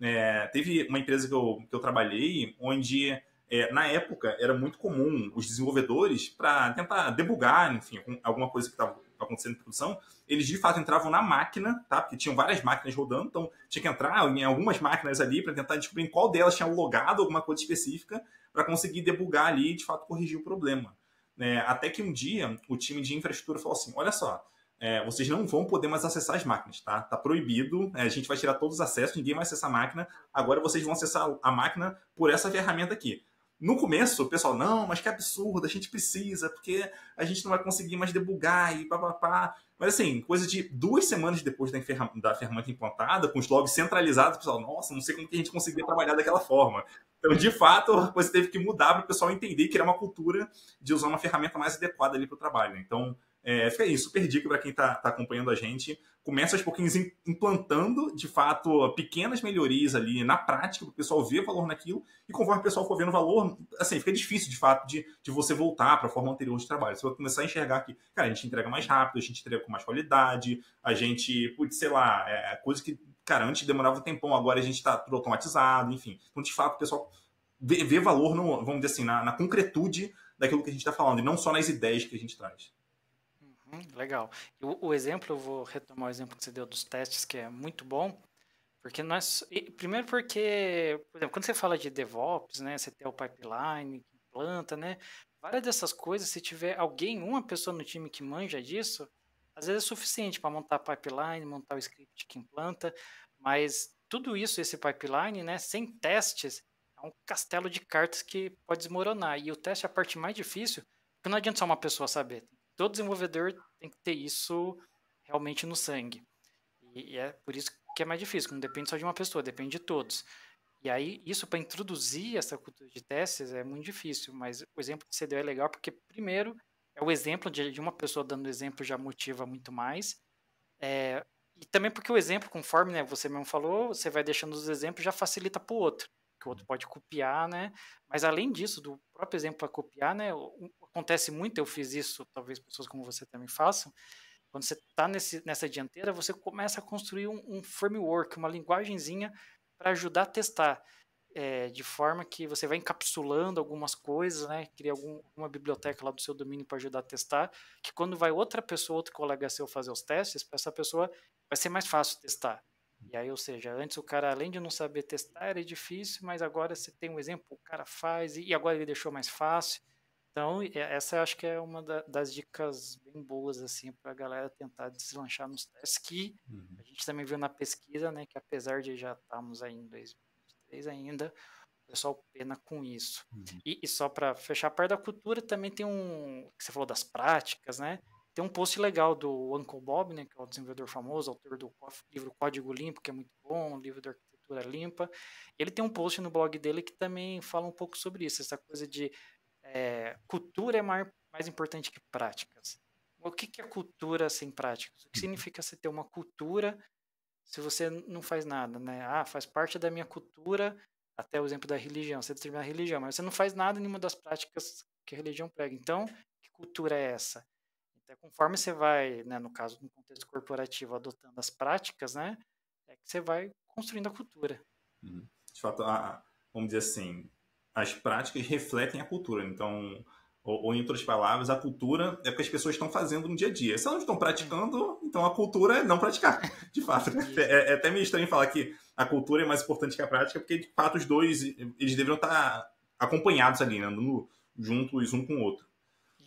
É, teve uma empresa que eu, que eu trabalhei onde, é, na época, era muito comum os desenvolvedores, para tentar debugar, enfim, alguma coisa que estava acontecendo em produção, eles de fato entravam na máquina, tá? Porque tinham várias máquinas rodando, então tinha que entrar em algumas máquinas ali para tentar descobrir em qual delas tinha logado alguma coisa específica para conseguir debugar ali e de fato corrigir o problema. É, até que um dia o time de infraestrutura falou assim: olha só, é, vocês não vão poder mais acessar as máquinas, tá? Tá proibido, é, a gente vai tirar todos os acessos, ninguém mais acessa a máquina, agora vocês vão acessar a máquina por essa ferramenta aqui. No começo, o pessoal, não, mas que absurdo, a gente precisa, porque a gente não vai conseguir mais debugar e papapá. Mas assim, coisa de duas semanas depois da, da ferramenta implantada, com os logs centralizados, o pessoal, nossa, não sei como que a gente conseguia trabalhar daquela forma. Então, de fato, a coisa teve que mudar para o pessoal entender e criar uma cultura de usar uma ferramenta mais adequada ali para o trabalho. Né? Então, é, fica aí, super dica para quem está tá acompanhando a gente. Começa aos pouquinhos implantando, de fato, pequenas melhorias ali na prática, para o pessoal ver valor naquilo, e conforme o pessoal for vendo valor, assim, fica difícil, de fato, de, de você voltar para a forma anterior de trabalho. Você vai começar a enxergar que, cara, a gente entrega mais rápido, a gente entrega com mais qualidade, a gente, putz, sei lá, é, é coisa que, cara, antes demorava um tempão, agora a gente está tudo automatizado, enfim. Então, de fato, o pessoal vê, vê valor, no, vamos dizer assim, na, na concretude daquilo que a gente está falando, e não só nas ideias que a gente traz legal. O, o, exemplo, eu vou retomar o exemplo que você deu dos testes, que é muito bom, porque nós. É primeiro porque, por exemplo, quando você fala de DevOps, né? Você tem o pipeline, que planta, né? Várias dessas coisas, se tiver alguém, uma pessoa no time que manja disso, às vezes é suficiente para montar pipeline, montar o script que implanta, mas tudo isso, esse pipeline, né, sem testes, é um castelo de cartas que pode desmoronar. E o teste é a parte mais difícil, porque não adianta só uma pessoa saber, tem todo desenvolvedor tem que ter isso realmente no sangue. E, é por isso que é mais difícil, não depende só de uma pessoa, depende de todos. E aí, isso para introduzir essa cultura de testes é muito difícil, mas o exemplo que você deu é legal porque, primeiro, é o exemplo de, de uma pessoa dando exemplo já motiva muito mais. É, e também porque o exemplo, conforme né, você mesmo falou, você vai deixando os exemplos já facilita para o outro, que o outro pode copiar, né? Mas além disso, do próprio exemplo para copiar, né, acontece muito, eu fiz isso, talvez pessoas como você também façam, quando você está nessa dianteira, você começa a construir um, um framework, uma linguagemzinha para ajudar a testar, é, de forma que você vai encapsulando algumas coisas, né? Cria algum, uma biblioteca lá do seu domínio para ajudar a testar, que quando vai outra pessoa, outro colega seu fazer os testes, para essa pessoa vai ser mais fácil testar. E aí, ou seja, antes o cara, além de não saber testar, era difícil, mas agora você tem um exemplo, o cara faz, e agora ele deixou mais fácil. Então, é, essa eu acho que é uma das dicas bem boas, assim, para a galera tentar deslanchar nos testes, que uhum. a gente também viu na pesquisa, né, que apesar de já estarmos aí em 2023 ainda, o pessoal pena com isso. Uhum. E, e, só para fechar a parte da cultura, também tem um, que você falou das práticas, né, tem um post legal do Uncle Bob, né, que é um desenvolvedor famoso, autor do livro Código Limpo, que é muito bom, livro da arquitetura limpa. Ele tem um post no blog dele que também fala um pouco sobre isso, essa coisa de é, cultura é mais, mais importante que práticas. O que, que é cultura sem práticas? O que uhum. significa você ter uma cultura se você não faz nada, né? Ah, faz parte da minha cultura, até o exemplo da religião, você determina a religião, mas você não faz nada nenhuma das práticas que a religião prega. Então, que cultura é essa? Então, conforme você vai, né, no caso, no contexto corporativo, adotando as práticas, né, é que você vai construindo a cultura. Uhum. De fato, a, vamos dizer assim, as práticas refletem a cultura. Então, ou, ou, em outras palavras, a cultura é o que as pessoas estão fazendo no dia a dia. Se elas não estão praticando, então a cultura é não praticar, de fato. É, é, até meio estranho falar que a cultura é mais importante que a prática, porque de fato os dois eles deveriam estar acompanhados ali, né? No, juntos um com o outro.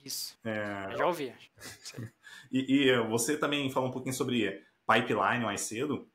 Isso. É... Já ouvi. e, e, você também falou um pouquinho sobre pipeline mais cedo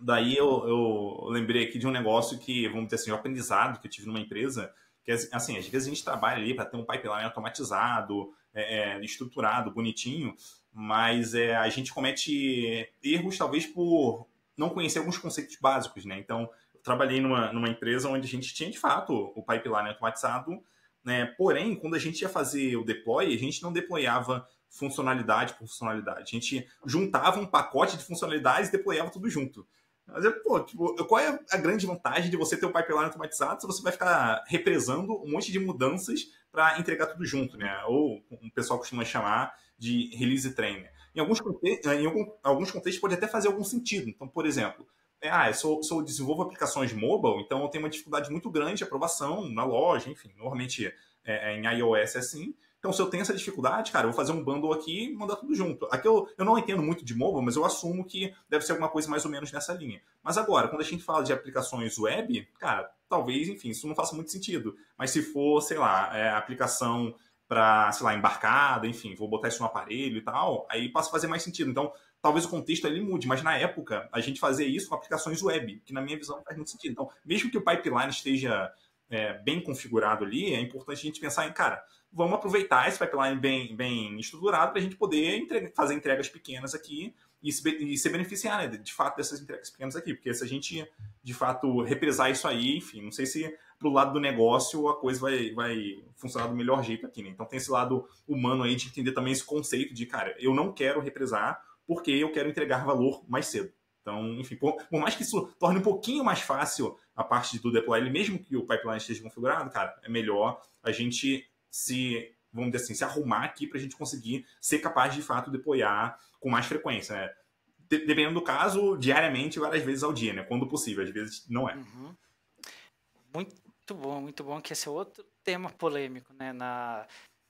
daí eu, eu, lembrei aqui de um negócio que, vamos dizer assim, um aprendizado que eu tive numa empresa, que assim, assim às vezes a gente trabalha ali para ter um pipeline automatizado, é, é, estruturado, bonitinho, mas é, a gente comete erros talvez por não conhecer alguns conceitos básicos, né? Então, eu trabalhei numa, numa empresa onde a gente tinha, de fato, o pipeline automatizado, né? Porém, quando a gente ia fazer o deploy, a gente não deployava funcionalidade por funcionalidade. A gente juntava um pacote de funcionalidades e deployava tudo junto. Mas é, pô, tipo, qual é a grande vantagem de você ter o pipeline automatizado se você vai ficar represando um monte de mudanças para entregar tudo junto, né? Ou o pessoal costuma chamar de release train. Em alguns, eh, em alguns contextos pode até fazer algum sentido. Então, por exemplo, é, ah, eu sou, sou, desenvolvo aplicações mobile, então eu tenho uma dificuldade muito grande de aprovação na loja, enfim, normalmente é, é, em iOS é assim. Então, se eu tenho essa dificuldade, cara, eu vou fazer um bundle aqui e mandar tudo junto. Aqui eu, eu não entendo muito de mobile, mas eu assumo que deve ser alguma coisa mais ou menos nessa linha. Mas agora, quando a gente fala de aplicações web, cara, talvez, enfim, isso não faça muito sentido. Mas se for, sei lá, é, aplicação para, sei lá, embarcada, enfim, vou botar isso no aparelho e tal, aí passa a fazer mais sentido. Então, talvez o contexto ele mude, mas na época, a gente fazia isso com aplicações web, que na minha visão faz muito sentido. Então, mesmo que o pipeline esteja é, bem configurado ali, é importante a gente pensar em, cara, vamos aproveitar esse pipeline bem, bem estruturado para a gente poder entregar, fazer entregas pequenas aqui e se, e se beneficiar, né, de fato, dessas entregas pequenas aqui. Porque se a gente, de fato, represar isso aí, enfim, não sei se para o lado do negócio a coisa vai, vai funcionar do melhor jeito aqui, né? Então tem esse lado humano aí de entender também esse conceito de, cara, eu não quero represar porque eu quero entregar valor mais cedo. Então, enfim, por, por, mais que isso torne um pouquinho mais fácil a parte do deploy, ele mesmo que o pipeline esteja configurado, cara, é melhor a gente se, vamos dizer assim, se arrumar aqui para a gente conseguir ser capaz de, de fato deployar com mais frequência, né? De, dependendo do caso, diariamente, várias vezes ao dia, né? Quando possível, às vezes não é. Uhum. Muito bom, muito bom, que esse é outro tema polêmico, né? Na,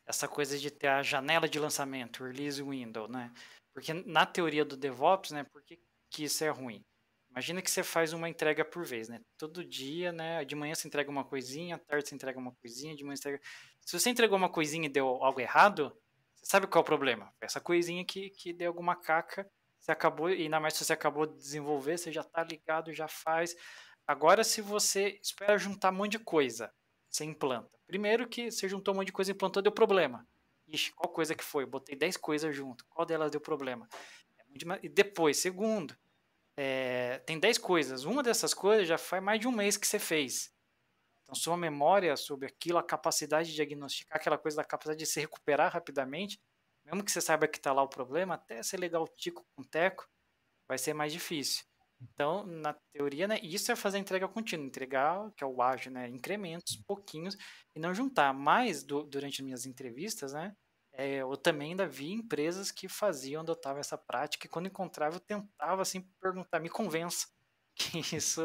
essa coisa de ter a janela de lançamento, release window, né? Porque na teoria do DevOps, né? Porque que isso é ruim. Imagina que você faz uma entrega por vez, né? Todo dia, né? De manhã você entrega uma coisinha, à tarde você entrega uma coisinha, de manhã você entrega... Se você entregou uma coisinha e deu algo errado, você sabe qual é o problema? Essa coisinha que, que deu alguma caca, você acabou, e ainda mais se você acabou de desenvolver, você já tá ligado, já faz. Agora, se você espera juntar um monte de coisa, você implanta. Primeiro que você juntou um monte de coisa e implantou, deu problema. Ixi, qual coisa que foi? Botei 10 coisas junto. Qual delas deu problema? E depois, segundo, é, tem 10 coisas. Uma dessas coisas já faz mais de um mês que você fez. Então, sua memória sobre aquilo, a capacidade de diagnosticar aquela coisa, da capacidade de se recuperar rapidamente, mesmo que você saiba que está lá o problema, até você ligar o tico com o teco, vai ser mais difícil. Então, na teoria, né, isso é fazer entrega contínua, entregar, que é o ágil, né, incrementos, pouquinhos, e não juntar. Mas, do, durante minhas entrevistas, né, é, eu também ainda vi empresas que faziam, adotavam essa prática, e quando encontrava, eu tentava assim perguntar, me convença que isso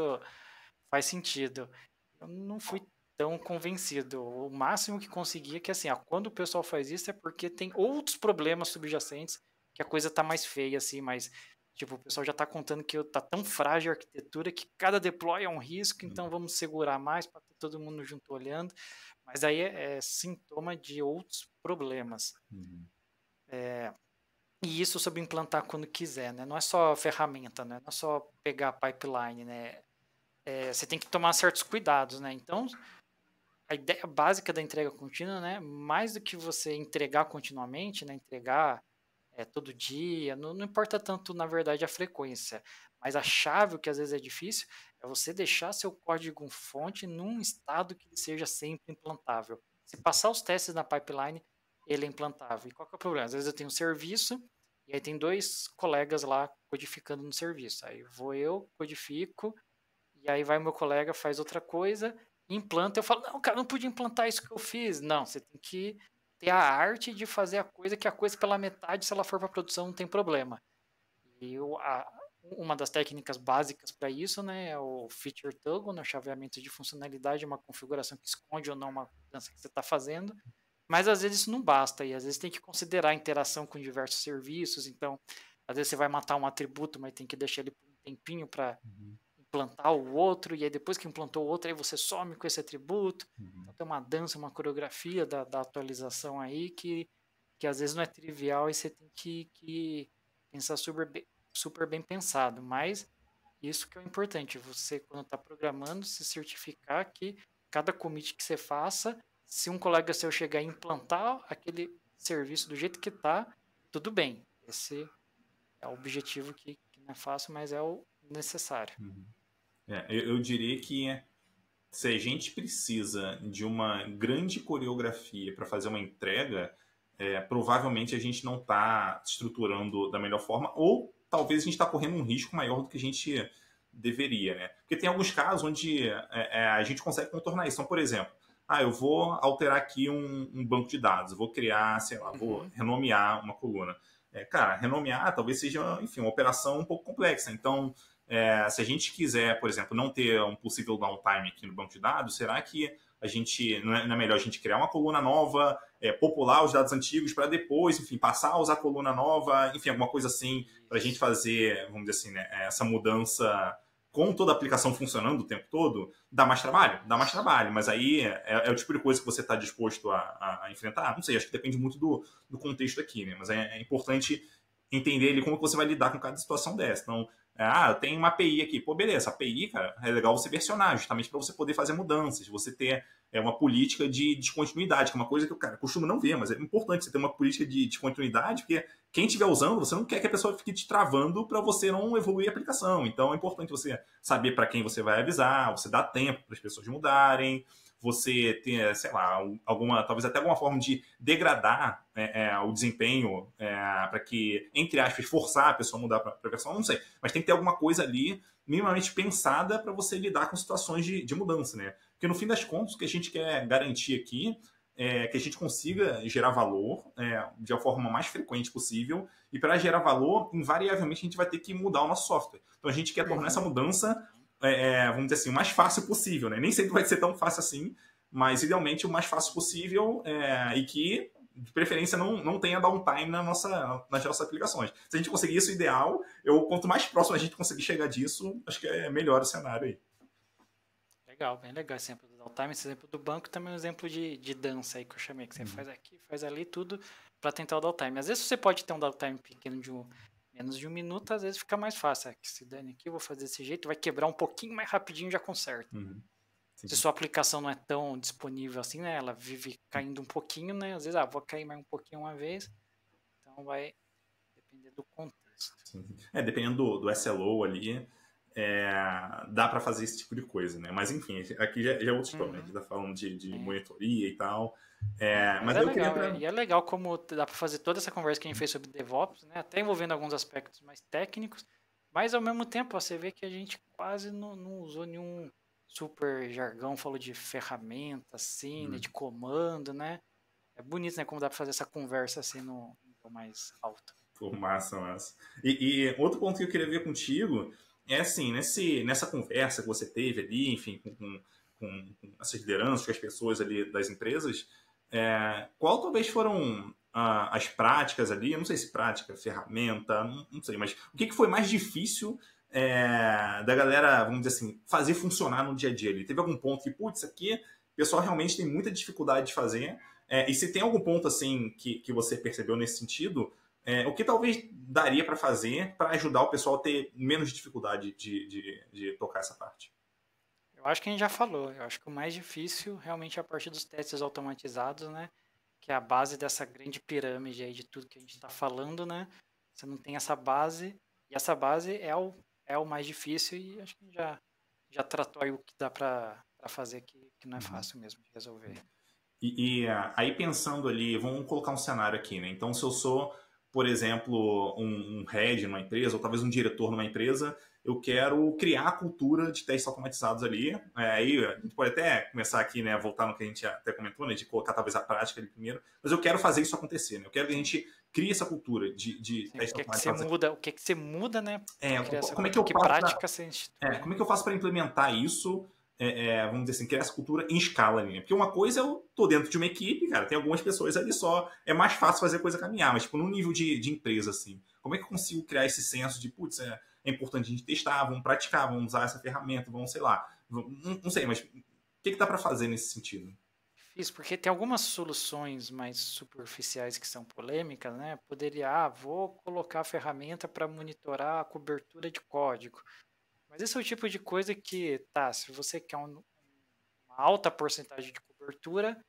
faz sentido. Eu não fui tão convencido. O máximo que conseguia é que assim, ó, quando o pessoal faz isso é porque tem outros problemas subjacentes que a coisa tá mais feia, assim, mas tipo, o pessoal já tá contando que tá tão frágil a arquitetura que cada deploy é um risco, então uhum. vamos segurar mais para todo mundo junto olhando, mas aí é, é sintoma de outros problemas. Uhum. É, e isso sobre implantar quando quiser, né? Não é só ferramenta, né? Não é só pegar pipeline, né? É, você tem que tomar certos cuidados, né? Então, a ideia básica da entrega contínua, né? Mais do que você entregar continuamente, né? Entregar é, todo dia, não, não importa tanto, na verdade, a frequência. Mas a chave, o que às vezes é difícil, é você deixar seu código fonte num estado que seja sempre implantável. Se passar os testes na pipeline, ele é implantável. E qual que é o problema? Às vezes eu tenho um serviço e aí tem dois colegas lá codificando no serviço. Aí vou eu, codifico, e aí vai meu colega, faz outra coisa, implanta. Eu falo, não, cara, não podia implantar isso que eu fiz. Não, você tem que ter a arte de fazer a coisa, que a coisa pela metade, se ela for para produção, não tem problema. E eu, a, uma das técnicas básicas para isso né, é o feature toggle, né, o chaveamento de funcionalidade, uma configuração que esconde ou não uma mudança que você está fazendo. Mas às vezes isso não basta, e às vezes tem que considerar a interação com diversos serviços. Então, às vezes você vai matar um atributo, mas tem que deixar ele por um tempinho para uhum. implantar o outro, e aí depois que implantou o outro, aí você some com esse atributo. Uhum. Então, tem uma dança, uma coreografia da, da atualização aí que, que às vezes não é trivial e você tem que, que pensar sobre, super bem pensado, mas isso que é o importante, você quando está programando, se certificar que cada commit que você faça, se um colega seu chegar e implantar aquele serviço do jeito que está, tudo bem. Esse é o objetivo que, que, não é fácil, mas é o necessário. Uhum. É, eu, eu diria que se a gente precisa de uma grande coreografia para fazer uma entrega, é, provavelmente a gente não está estruturando da melhor forma, ou talvez a gente está correndo um risco maior do que a gente deveria, né? Porque tem alguns casos onde é, é, a gente consegue contornar isso. Então, por exemplo, ah, eu vou alterar aqui um, um banco de dados, vou criar, sei lá, vou uhum. renomear uma coluna. É, cara, renomear talvez seja, enfim, uma operação um pouco complexa. Então, é, se a gente quiser, por exemplo, não ter um possível downtime aqui no banco de dados, será que a gente não é, é melhor a gente criar uma coluna nova, é, popular os dados antigos para depois, enfim, passar a usar coluna nova, enfim, alguma coisa assim, para a gente fazer, vamos dizer assim, né, é, essa mudança com toda a aplicação funcionando o tempo todo, dá mais trabalho? Dá mais trabalho, mas aí é, é o tipo de coisa que você está disposto a, a, enfrentar? Não sei, acho que depende muito do, do contexto aqui, né? Mas é, é importante entender ele como você vai lidar com cada situação dessa. Então, ah, eu tenho uma API aqui. Pô, beleza, API, cara, é legal você versionar, justamente para você poder fazer mudanças, você ter é, uma política de descontinuidade, que é uma coisa que eu cara, costumo não ver, mas é importante você ter uma política de descontinuidade, porque quem estiver usando, você não quer que a pessoa fique te travando para você não evoluir a aplicação. Então é importante você saber para quem você vai avisar, você dá tempo para as pessoas mudarem você ter, sei lá, alguma, talvez até alguma forma de degradar é, é, o desempenho é, para que, entre aspas, forçar a pessoa a mudar para a versão, não sei. Mas tem que ter alguma coisa ali minimamente pensada para você lidar com situações de, de mudança, né? Porque no fim das contas, o que a gente quer garantir aqui é, que a gente consiga gerar valor é, de uma forma mais frequente possível. E para gerar valor, invariavelmente a gente vai ter que mudar o nosso software. Então a gente quer tornar essa mudança é, é, vamos dizer assim, o mais fácil possível, né? Nem sempre vai ser tão fácil assim, mas idealmente o mais fácil possível é, e que, de preferência, não, não tenha downtime na nossa, nas nossas aplicações. Se a gente conseguir isso, ideal. Eu, quanto mais próximo a gente conseguir chegar disso, acho que é melhor o cenário aí. Legal, bem legal esse exemplo do downtime. Esse exemplo do banco também é um exemplo de, de dança aí que eu chamei, que você uhum. faz aqui, faz ali, tudo para tentar o downtime. Às vezes você pode ter um downtime pequeno de um, menos de um minuto, às vezes fica mais fácil. É, se dane aqui, vou fazer desse jeito, vai quebrar um pouquinho mais rapidinho já conserta. Uhum. Se sua aplicação não é tão disponível assim, né? Ela vive hum. caindo um pouquinho, né? Às vezes, ah, vou cair mais um pouquinho uma vez. Então vai depender do contexto. Sim. É, dependendo do, do SLO ali, é, dá para fazer esse tipo de coisa, né? Mas enfim, aqui já, já é outro uhum. problema. A gente tá falando de, de é. monitoria e tal. É, mas, é mas é eu legal, queria... E é legal como dá para fazer toda essa conversa que a gente fez sobre DevOps, né? até envolvendo alguns aspectos mais técnicos, mas ao mesmo tempo você vê que a gente quase não, não, usou nenhum super jargão, falou de ferramenta, assim, hum. né, uhum. de comando, né? É bonito, né, como dá para fazer essa conversa assim no nível mais alto. Pô, massa, massa. E, e, outro ponto que eu queria ver contigo é assim, nesse, nessa conversa que você teve ali, enfim, com, com, com essas lideranças, com as pessoas ali das empresas, é, qual talvez foram ah, as práticas ali? Eu não sei se prática, ferramenta, não, não sei, mas o que, que foi mais difícil é, da galera, vamos dizer assim, fazer funcionar no dia a dia? Ele teve algum ponto que, putz, aqui o pessoal realmente tem muita dificuldade de fazer. É, e se tem algum ponto assim que, que você percebeu nesse sentido, é, o que talvez daria para fazer para ajudar o pessoal a ter menos dificuldade de, de, de tocar essa parte? Eu acho que a gente já falou. Eu acho que o mais difícil realmente é a partir dos testes automatizados, né? Que é a base dessa grande pirâmide aí de tudo que a gente está falando, né? Você não tem essa base. E essa base é o, é o mais difícil e acho que já, já tratou aí o que dá para fazer que, que não é uhum. fácil mesmo de resolver. E, e, ah, aí pensando ali, vamos colocar um cenário aqui, né? Então, se eu sou, por exemplo, um, um head numa empresa, ou talvez um diretor numa empresa, eu quero criar a cultura de testes automatizados ali. É, aí a gente pode até começar aqui, né, voltar no que a gente até comentou, né, de colocar talvez a prática ali primeiro, mas eu quero fazer isso acontecer, né? Eu quero que a gente crie essa cultura de, de testes é que automatizados. muda, o que é que você muda, né? É, como é que eu que faço prática pra, gente... é, como é que eu faço para implementar isso? É, vamos dizer assim, criar essa cultura em escala ali, né? Porque uma coisa eu tô dentro de uma equipe, cara, tem algumas pessoas ali só, é mais fácil fazer a coisa caminhar, mas tipo, no nível de, de empresa, assim, como é que eu consigo criar esse senso de, putz, é, é importante a gente testar, vamos praticar, vamos usar essa ferramenta, vamos, sei lá, vamos, não sei, mas o que, que dá para fazer nesse sentido? Isso, porque tem algumas soluções mais superficiais que são polêmicas, né? Poderia, ah, vou colocar a ferramenta para monitorar a cobertura de código. Mas esse é o tipo de coisa que, tá, se você quer um, uma alta porcentagem de cobertura,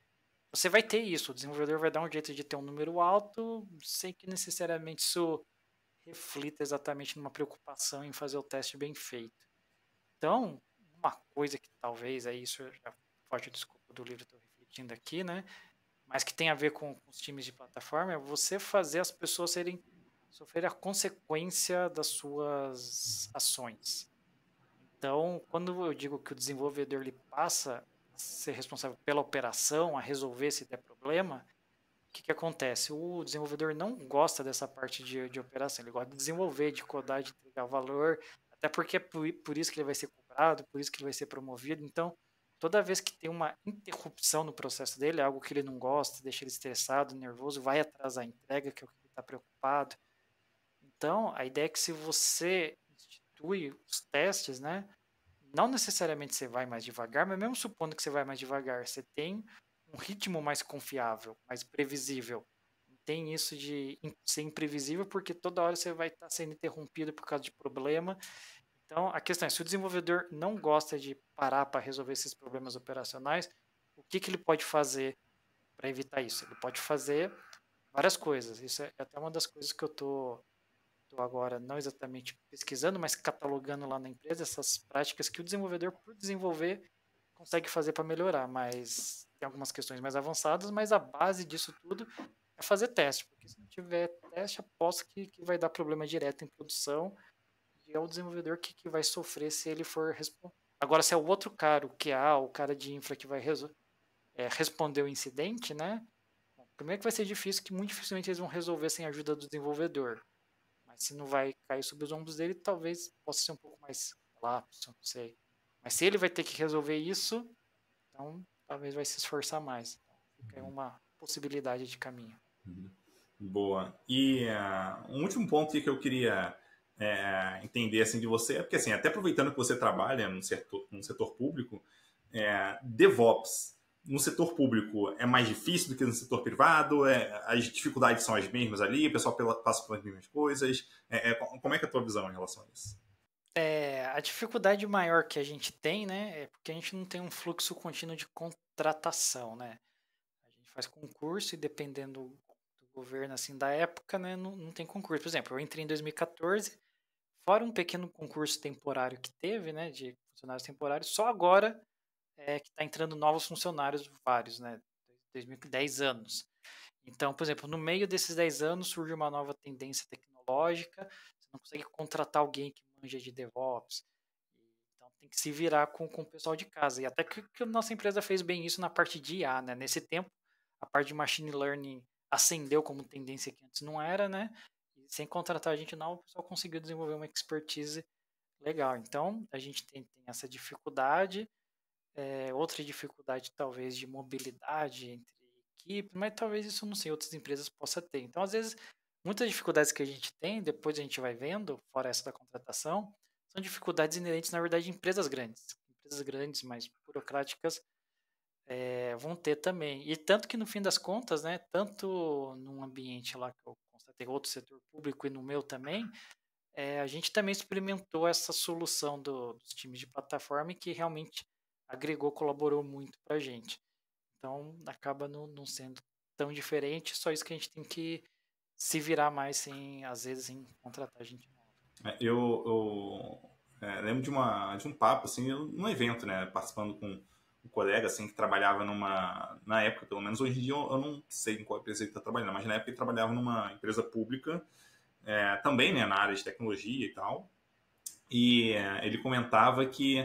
você vai ter isso. O desenvolvedor vai dar um jeito de ter um número alto, sem que necessariamente isso reflita exatamente numa preocupação em fazer o teste bem feito. Então, uma coisa que talvez, aí isso já foge do do livro, estou refletindo aqui, né? Mas que tem a ver com, com os times de plataforma, é você fazer as pessoas serem sofrer a consequência das suas ações. Então, quando eu digo que o desenvolvedor ele passa a ser responsável pela operação, a resolver se der problema, que, que acontece? O desenvolvedor não gosta dessa parte de, de operação, ele gosta de desenvolver, de codar, de entregar valor, até porque é por, por isso que ele vai ser cobrado, por isso que ele vai ser promovido. Então, toda vez que tem uma interrupção no processo dele, algo que ele não gosta, deixa ele estressado, nervoso, vai atrasar a entrega, que é o que ele está preocupado. Então, a ideia é que se você institui os testes, né? Não necessariamente você vai mais devagar, mas mesmo supondo que você vai mais devagar, você tem um ritmo mais confiável, mais previsível. Tem isso de ser imprevisível porque toda hora você vai estar tá sendo interrompido por causa de problema. Então, a questão é, se o desenvolvedor não gosta de parar para resolver esses problemas operacionais, o que, que ele pode fazer para evitar isso? Ele pode fazer várias coisas. Isso é, é até uma das coisas que eu estou agora não exatamente pesquisando, mas catalogando lá na empresa essas práticas que o desenvolvedor, por desenvolver, consegue fazer para melhorar. Mas tem algumas questões mais avançadas, mas a base disso tudo é fazer teste, porque se não tiver teste, aposto que, que vai dar problema direto em produção e é o desenvolvedor que, que vai sofrer se ele for responder. Agora, se é o outro cara, o QA, o cara de infra que vai é, responder o incidente, né? primeiro que vai ser difícil, que muito dificilmente eles vão resolver sem a ajuda do desenvolvedor. Mas se não vai cair sobre os ombros dele, talvez possa ser um pouco mais lápis, não sei. Mas se ele vai ter que resolver isso, então talvez vai se esforçar mais. é uma possibilidade de caminho. Uhum. Boa. E uh, um último ponto que eu queria é, entender assim de você, é porque assim, até aproveitando que você trabalha num setor, num setor público, é, DevOps no setor público é mais difícil do que no setor privado? É, as dificuldades são as mesmas ali? O pessoal pela, passa pelas mesmas coisas? É, é, como é que é a tua visão em relação a isso? É, a dificuldade maior que a gente tem, né, é porque a gente não tem um fluxo contínuo de contratação, né? A gente faz concurso e dependendo do governo, assim, da época, né, não, não tem concurso. Por exemplo, eu entrei em 2014, fora um pequeno concurso temporário que teve, né, de funcionários temporários, só agora é que está entrando novos funcionários, vários, né, 2010 anos. Então, por exemplo, no meio desses 10 anos surge uma nova tendência tecnológica, você não consegue contratar alguém que tecnologia de DevOps. Então tem que se virar com, com o pessoal de casa. E até que, que a nossa empresa fez bem isso na parte de IA, né? Nesse tempo, a parte de machine learning ascendeu como tendência que antes não era, né? E sem contratar a gente não, o pessoal conseguiu desenvolver uma expertise legal. Então, a gente tem, tem essa dificuldade, é, outra dificuldade talvez de mobilidade entre equipe, mas talvez isso não sei, outras empresas possa ter. Então, às vezes, Muitas dificuldades que a gente tem, depois a gente vai vendo, fora essa da contratação, são dificuldades inerentes, na verdade, de empresas grandes. Empresas grandes, mais burocráticas, é, vão ter também. E tanto que, no fim das contas, né, tanto num ambiente lá que eu constatei, outro setor público e no meu também, é, a gente também experimentou essa solução do, dos times de plataforma que realmente agregou, colaborou muito para a gente. Então, acaba não, sendo tão diferente, só isso que a gente tem que se virar mais sem, às vezes, em contratar gente nova. É, eu, eu é, lembro de, uma, de um papo, assim, num evento, né? Participando com um colega, assim, que trabalhava numa... Na época, pelo menos, hoje em dia eu, eu não sei em qual empresa ele está trabalhando, mas na época ele trabalhava numa empresa pública, é, também, né, na área de tecnologia e tal. E é, ele comentava que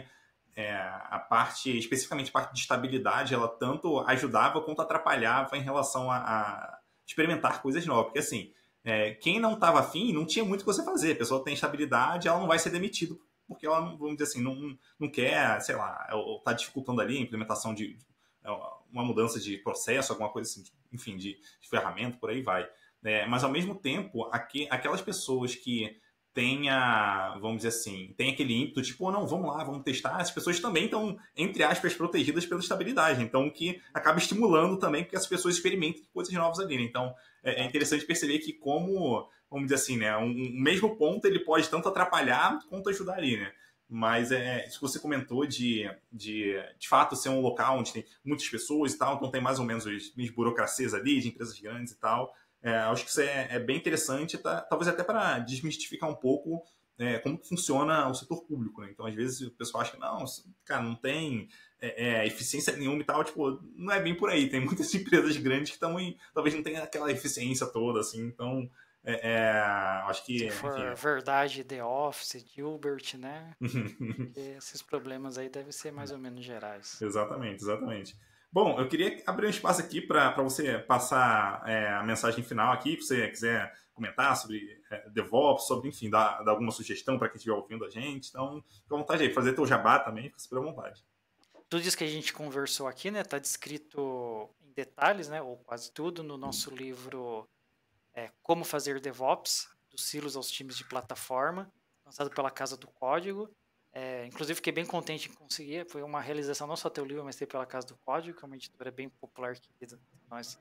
é, a parte, especificamente a parte de estabilidade, ela tanto ajudava quanto atrapalhava em relação a, a experimentar coisas novas. Porque assim, é, quem não estava afim não tinha muito o que você fazer. A pessoa tem estabilidade, ela não vai ser demitida porque ela, vamos dizer assim, não, não quer, sei lá, ou está dificultando ali a implementação de, de é, uma mudança de processo, alguma coisa assim, enfim, de, de ferramenta, por aí vai. É, mas ao mesmo tempo, aqu aquelas pessoas que tenha, vamos dizer assim, tem aquele ímpeto tipo, oh, não, vamos lá, vamos testar. As pessoas também estão, entre aspas, protegidas pela estabilidade. Então, que acaba estimulando também que as pessoas experimentem coisas novas ali. Né? Então, é, é interessante perceber que como, vamos dizer assim, né, um, um mesmo ponto ele pode tanto atrapalhar quanto ajudar ali, né? Mas é, é, isso que você comentou de, de, de fato, ser um local onde tem muitas pessoas e tal, então tem mais ou menos as, as burocracias ali, de empresas grandes e tal, é, acho que isso é, é bem interessante, tá, talvez até para desmistificar um pouco é, como funciona o setor público. Né? Então, às vezes, o pessoal acha que, não, cara, não tem é, é, eficiência nenhuma e tal. Tipo, não é bem por aí. Tem muitas empresas grandes que estão em... Talvez não tenham aquela eficiência toda, assim. Então, é, é acho que... Se for verdade, The Office, Gilbert, né? esses problemas aí devem ser mais ou menos gerais. Exatamente, exatamente. Bom, eu queria abrir um espaço aqui para você passar é, a mensagem final aqui, se você quiser comentar sobre é, DevOps, sobre, enfim, dar, dar alguma sugestão para quem estiver ouvindo a gente. Então, fica à vontade aí, fazer teu jabá também, fica super à vontade. Tudo isso que a gente conversou aqui, né, está descrito em detalhes, né, ou quase tudo, no nosso livro é, Como Fazer DevOps, dos silos aos times de plataforma, lançado pela Casa do Código. É, inclusive, fiquei bem contente em conseguir. Foi uma realização não só teu livro, mas também pela Casa do Código, que é uma editora bem popular aqui de nós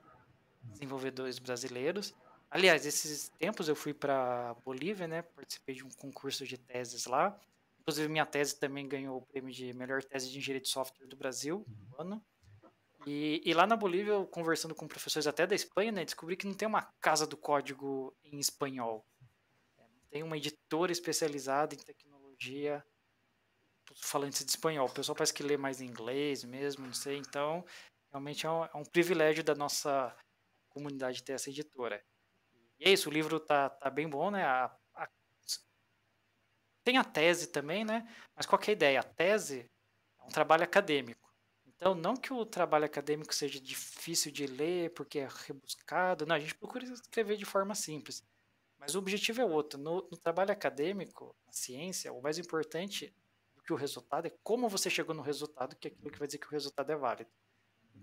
desenvolvedores brasileiros. Aliás, esses tempos eu fui para Bolívia, né? Participei de um concurso de teses lá. Inclusive, minha tese também ganhou o prêmio de melhor tese de engenharia de software do Brasil no uhum. ano. E, e, lá na Bolívia, eu conversando com professores até da Espanha, né, descobri que não tem uma casa do código em espanhol. É, não tem uma editora especializada em tecnologia falantes de espanhol. O pessoal parece que lê mais em inglês mesmo, não sei. Então, realmente é um, é um, privilégio da nossa comunidade ter essa editora. E é isso, o livro tá, tá bem bom, né? A, a... Tem a tese também, né? Mas qual é a ideia? A tese é um trabalho acadêmico. Então, não que o trabalho acadêmico seja difícil de ler, porque é rebuscado. Não, a gente procura escrever de forma simples. Mas o objetivo é outro. No, no trabalho acadêmico, na ciência, o mais importante que o resultado é como você chegou no resultado, que é aquilo que vai dizer que o resultado é válido.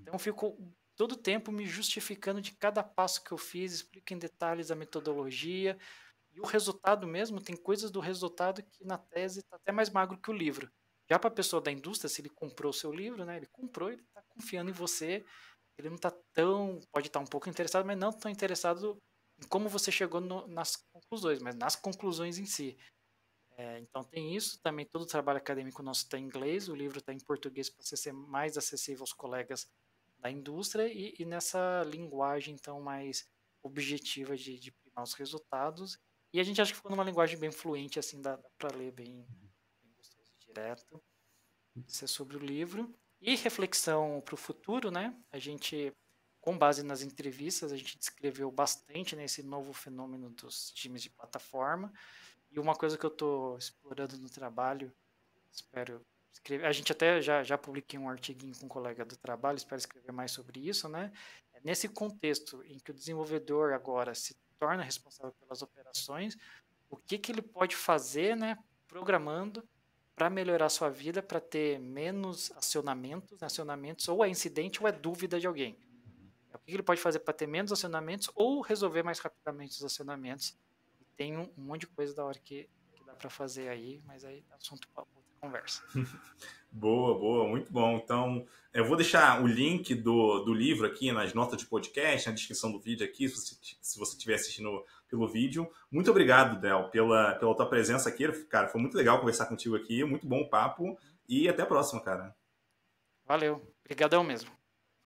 Então eu fico todo tempo me justificando de cada passo que eu fiz, explico em detalhes a metodologia e o resultado mesmo, tem coisas do resultado que na tese está até mais magro que o livro. Já para a pessoa da indústria, se ele comprou o seu livro, né, ele comprou, ele está confiando em você, ele não está tão, pode estar tá um pouco interessado, mas não tão interessado em como você chegou no, nas conclusões, mas nas conclusões em si. É, então tem isso, também todo o trabalho acadêmico nosso está em inglês, o livro está em português para ser mais acessível aos colegas da indústria e, e nessa linguagem então mais objetiva de, de, primar os resultados. E a gente acha que ficou numa linguagem bem fluente, assim, dá, dá para ler bem, bem gostoso direto. Isso é sobre o livro. E reflexão para o futuro, né? A gente, com base nas entrevistas, a gente descreveu bastante nesse né, novo fenômeno dos times de plataforma. E uma coisa que eu estou explorando no trabalho, espero escrever. A gente até já, já publiquei um artiguinho com um colega do trabalho, espero escrever mais sobre isso, né? É nesse contexto em que o desenvolvedor agora se torna responsável pelas operações, o que, que ele pode fazer, né, programando para melhorar sua vida, para ter menos acionamentos, acionamentos ou é incidente ou é dúvida de alguém. Uhum. O que ele pode fazer para ter menos acionamentos ou resolver mais rapidamente os acionamentos tem um, um, monte de coisa da hora que, que dá para fazer aí, mas aí é assunto para outra conversa. boa, boa, muito bom. Então, eu vou deixar o link do, do livro aqui nas notas de podcast, na descrição do vídeo aqui, se você, se você estiver assistindo pelo vídeo. Muito obrigado, Del, pela, pela tua presença aqui. Cara, foi muito legal conversar contigo aqui, muito bom o papo e até a próxima, cara. Valeu, obrigadão mesmo.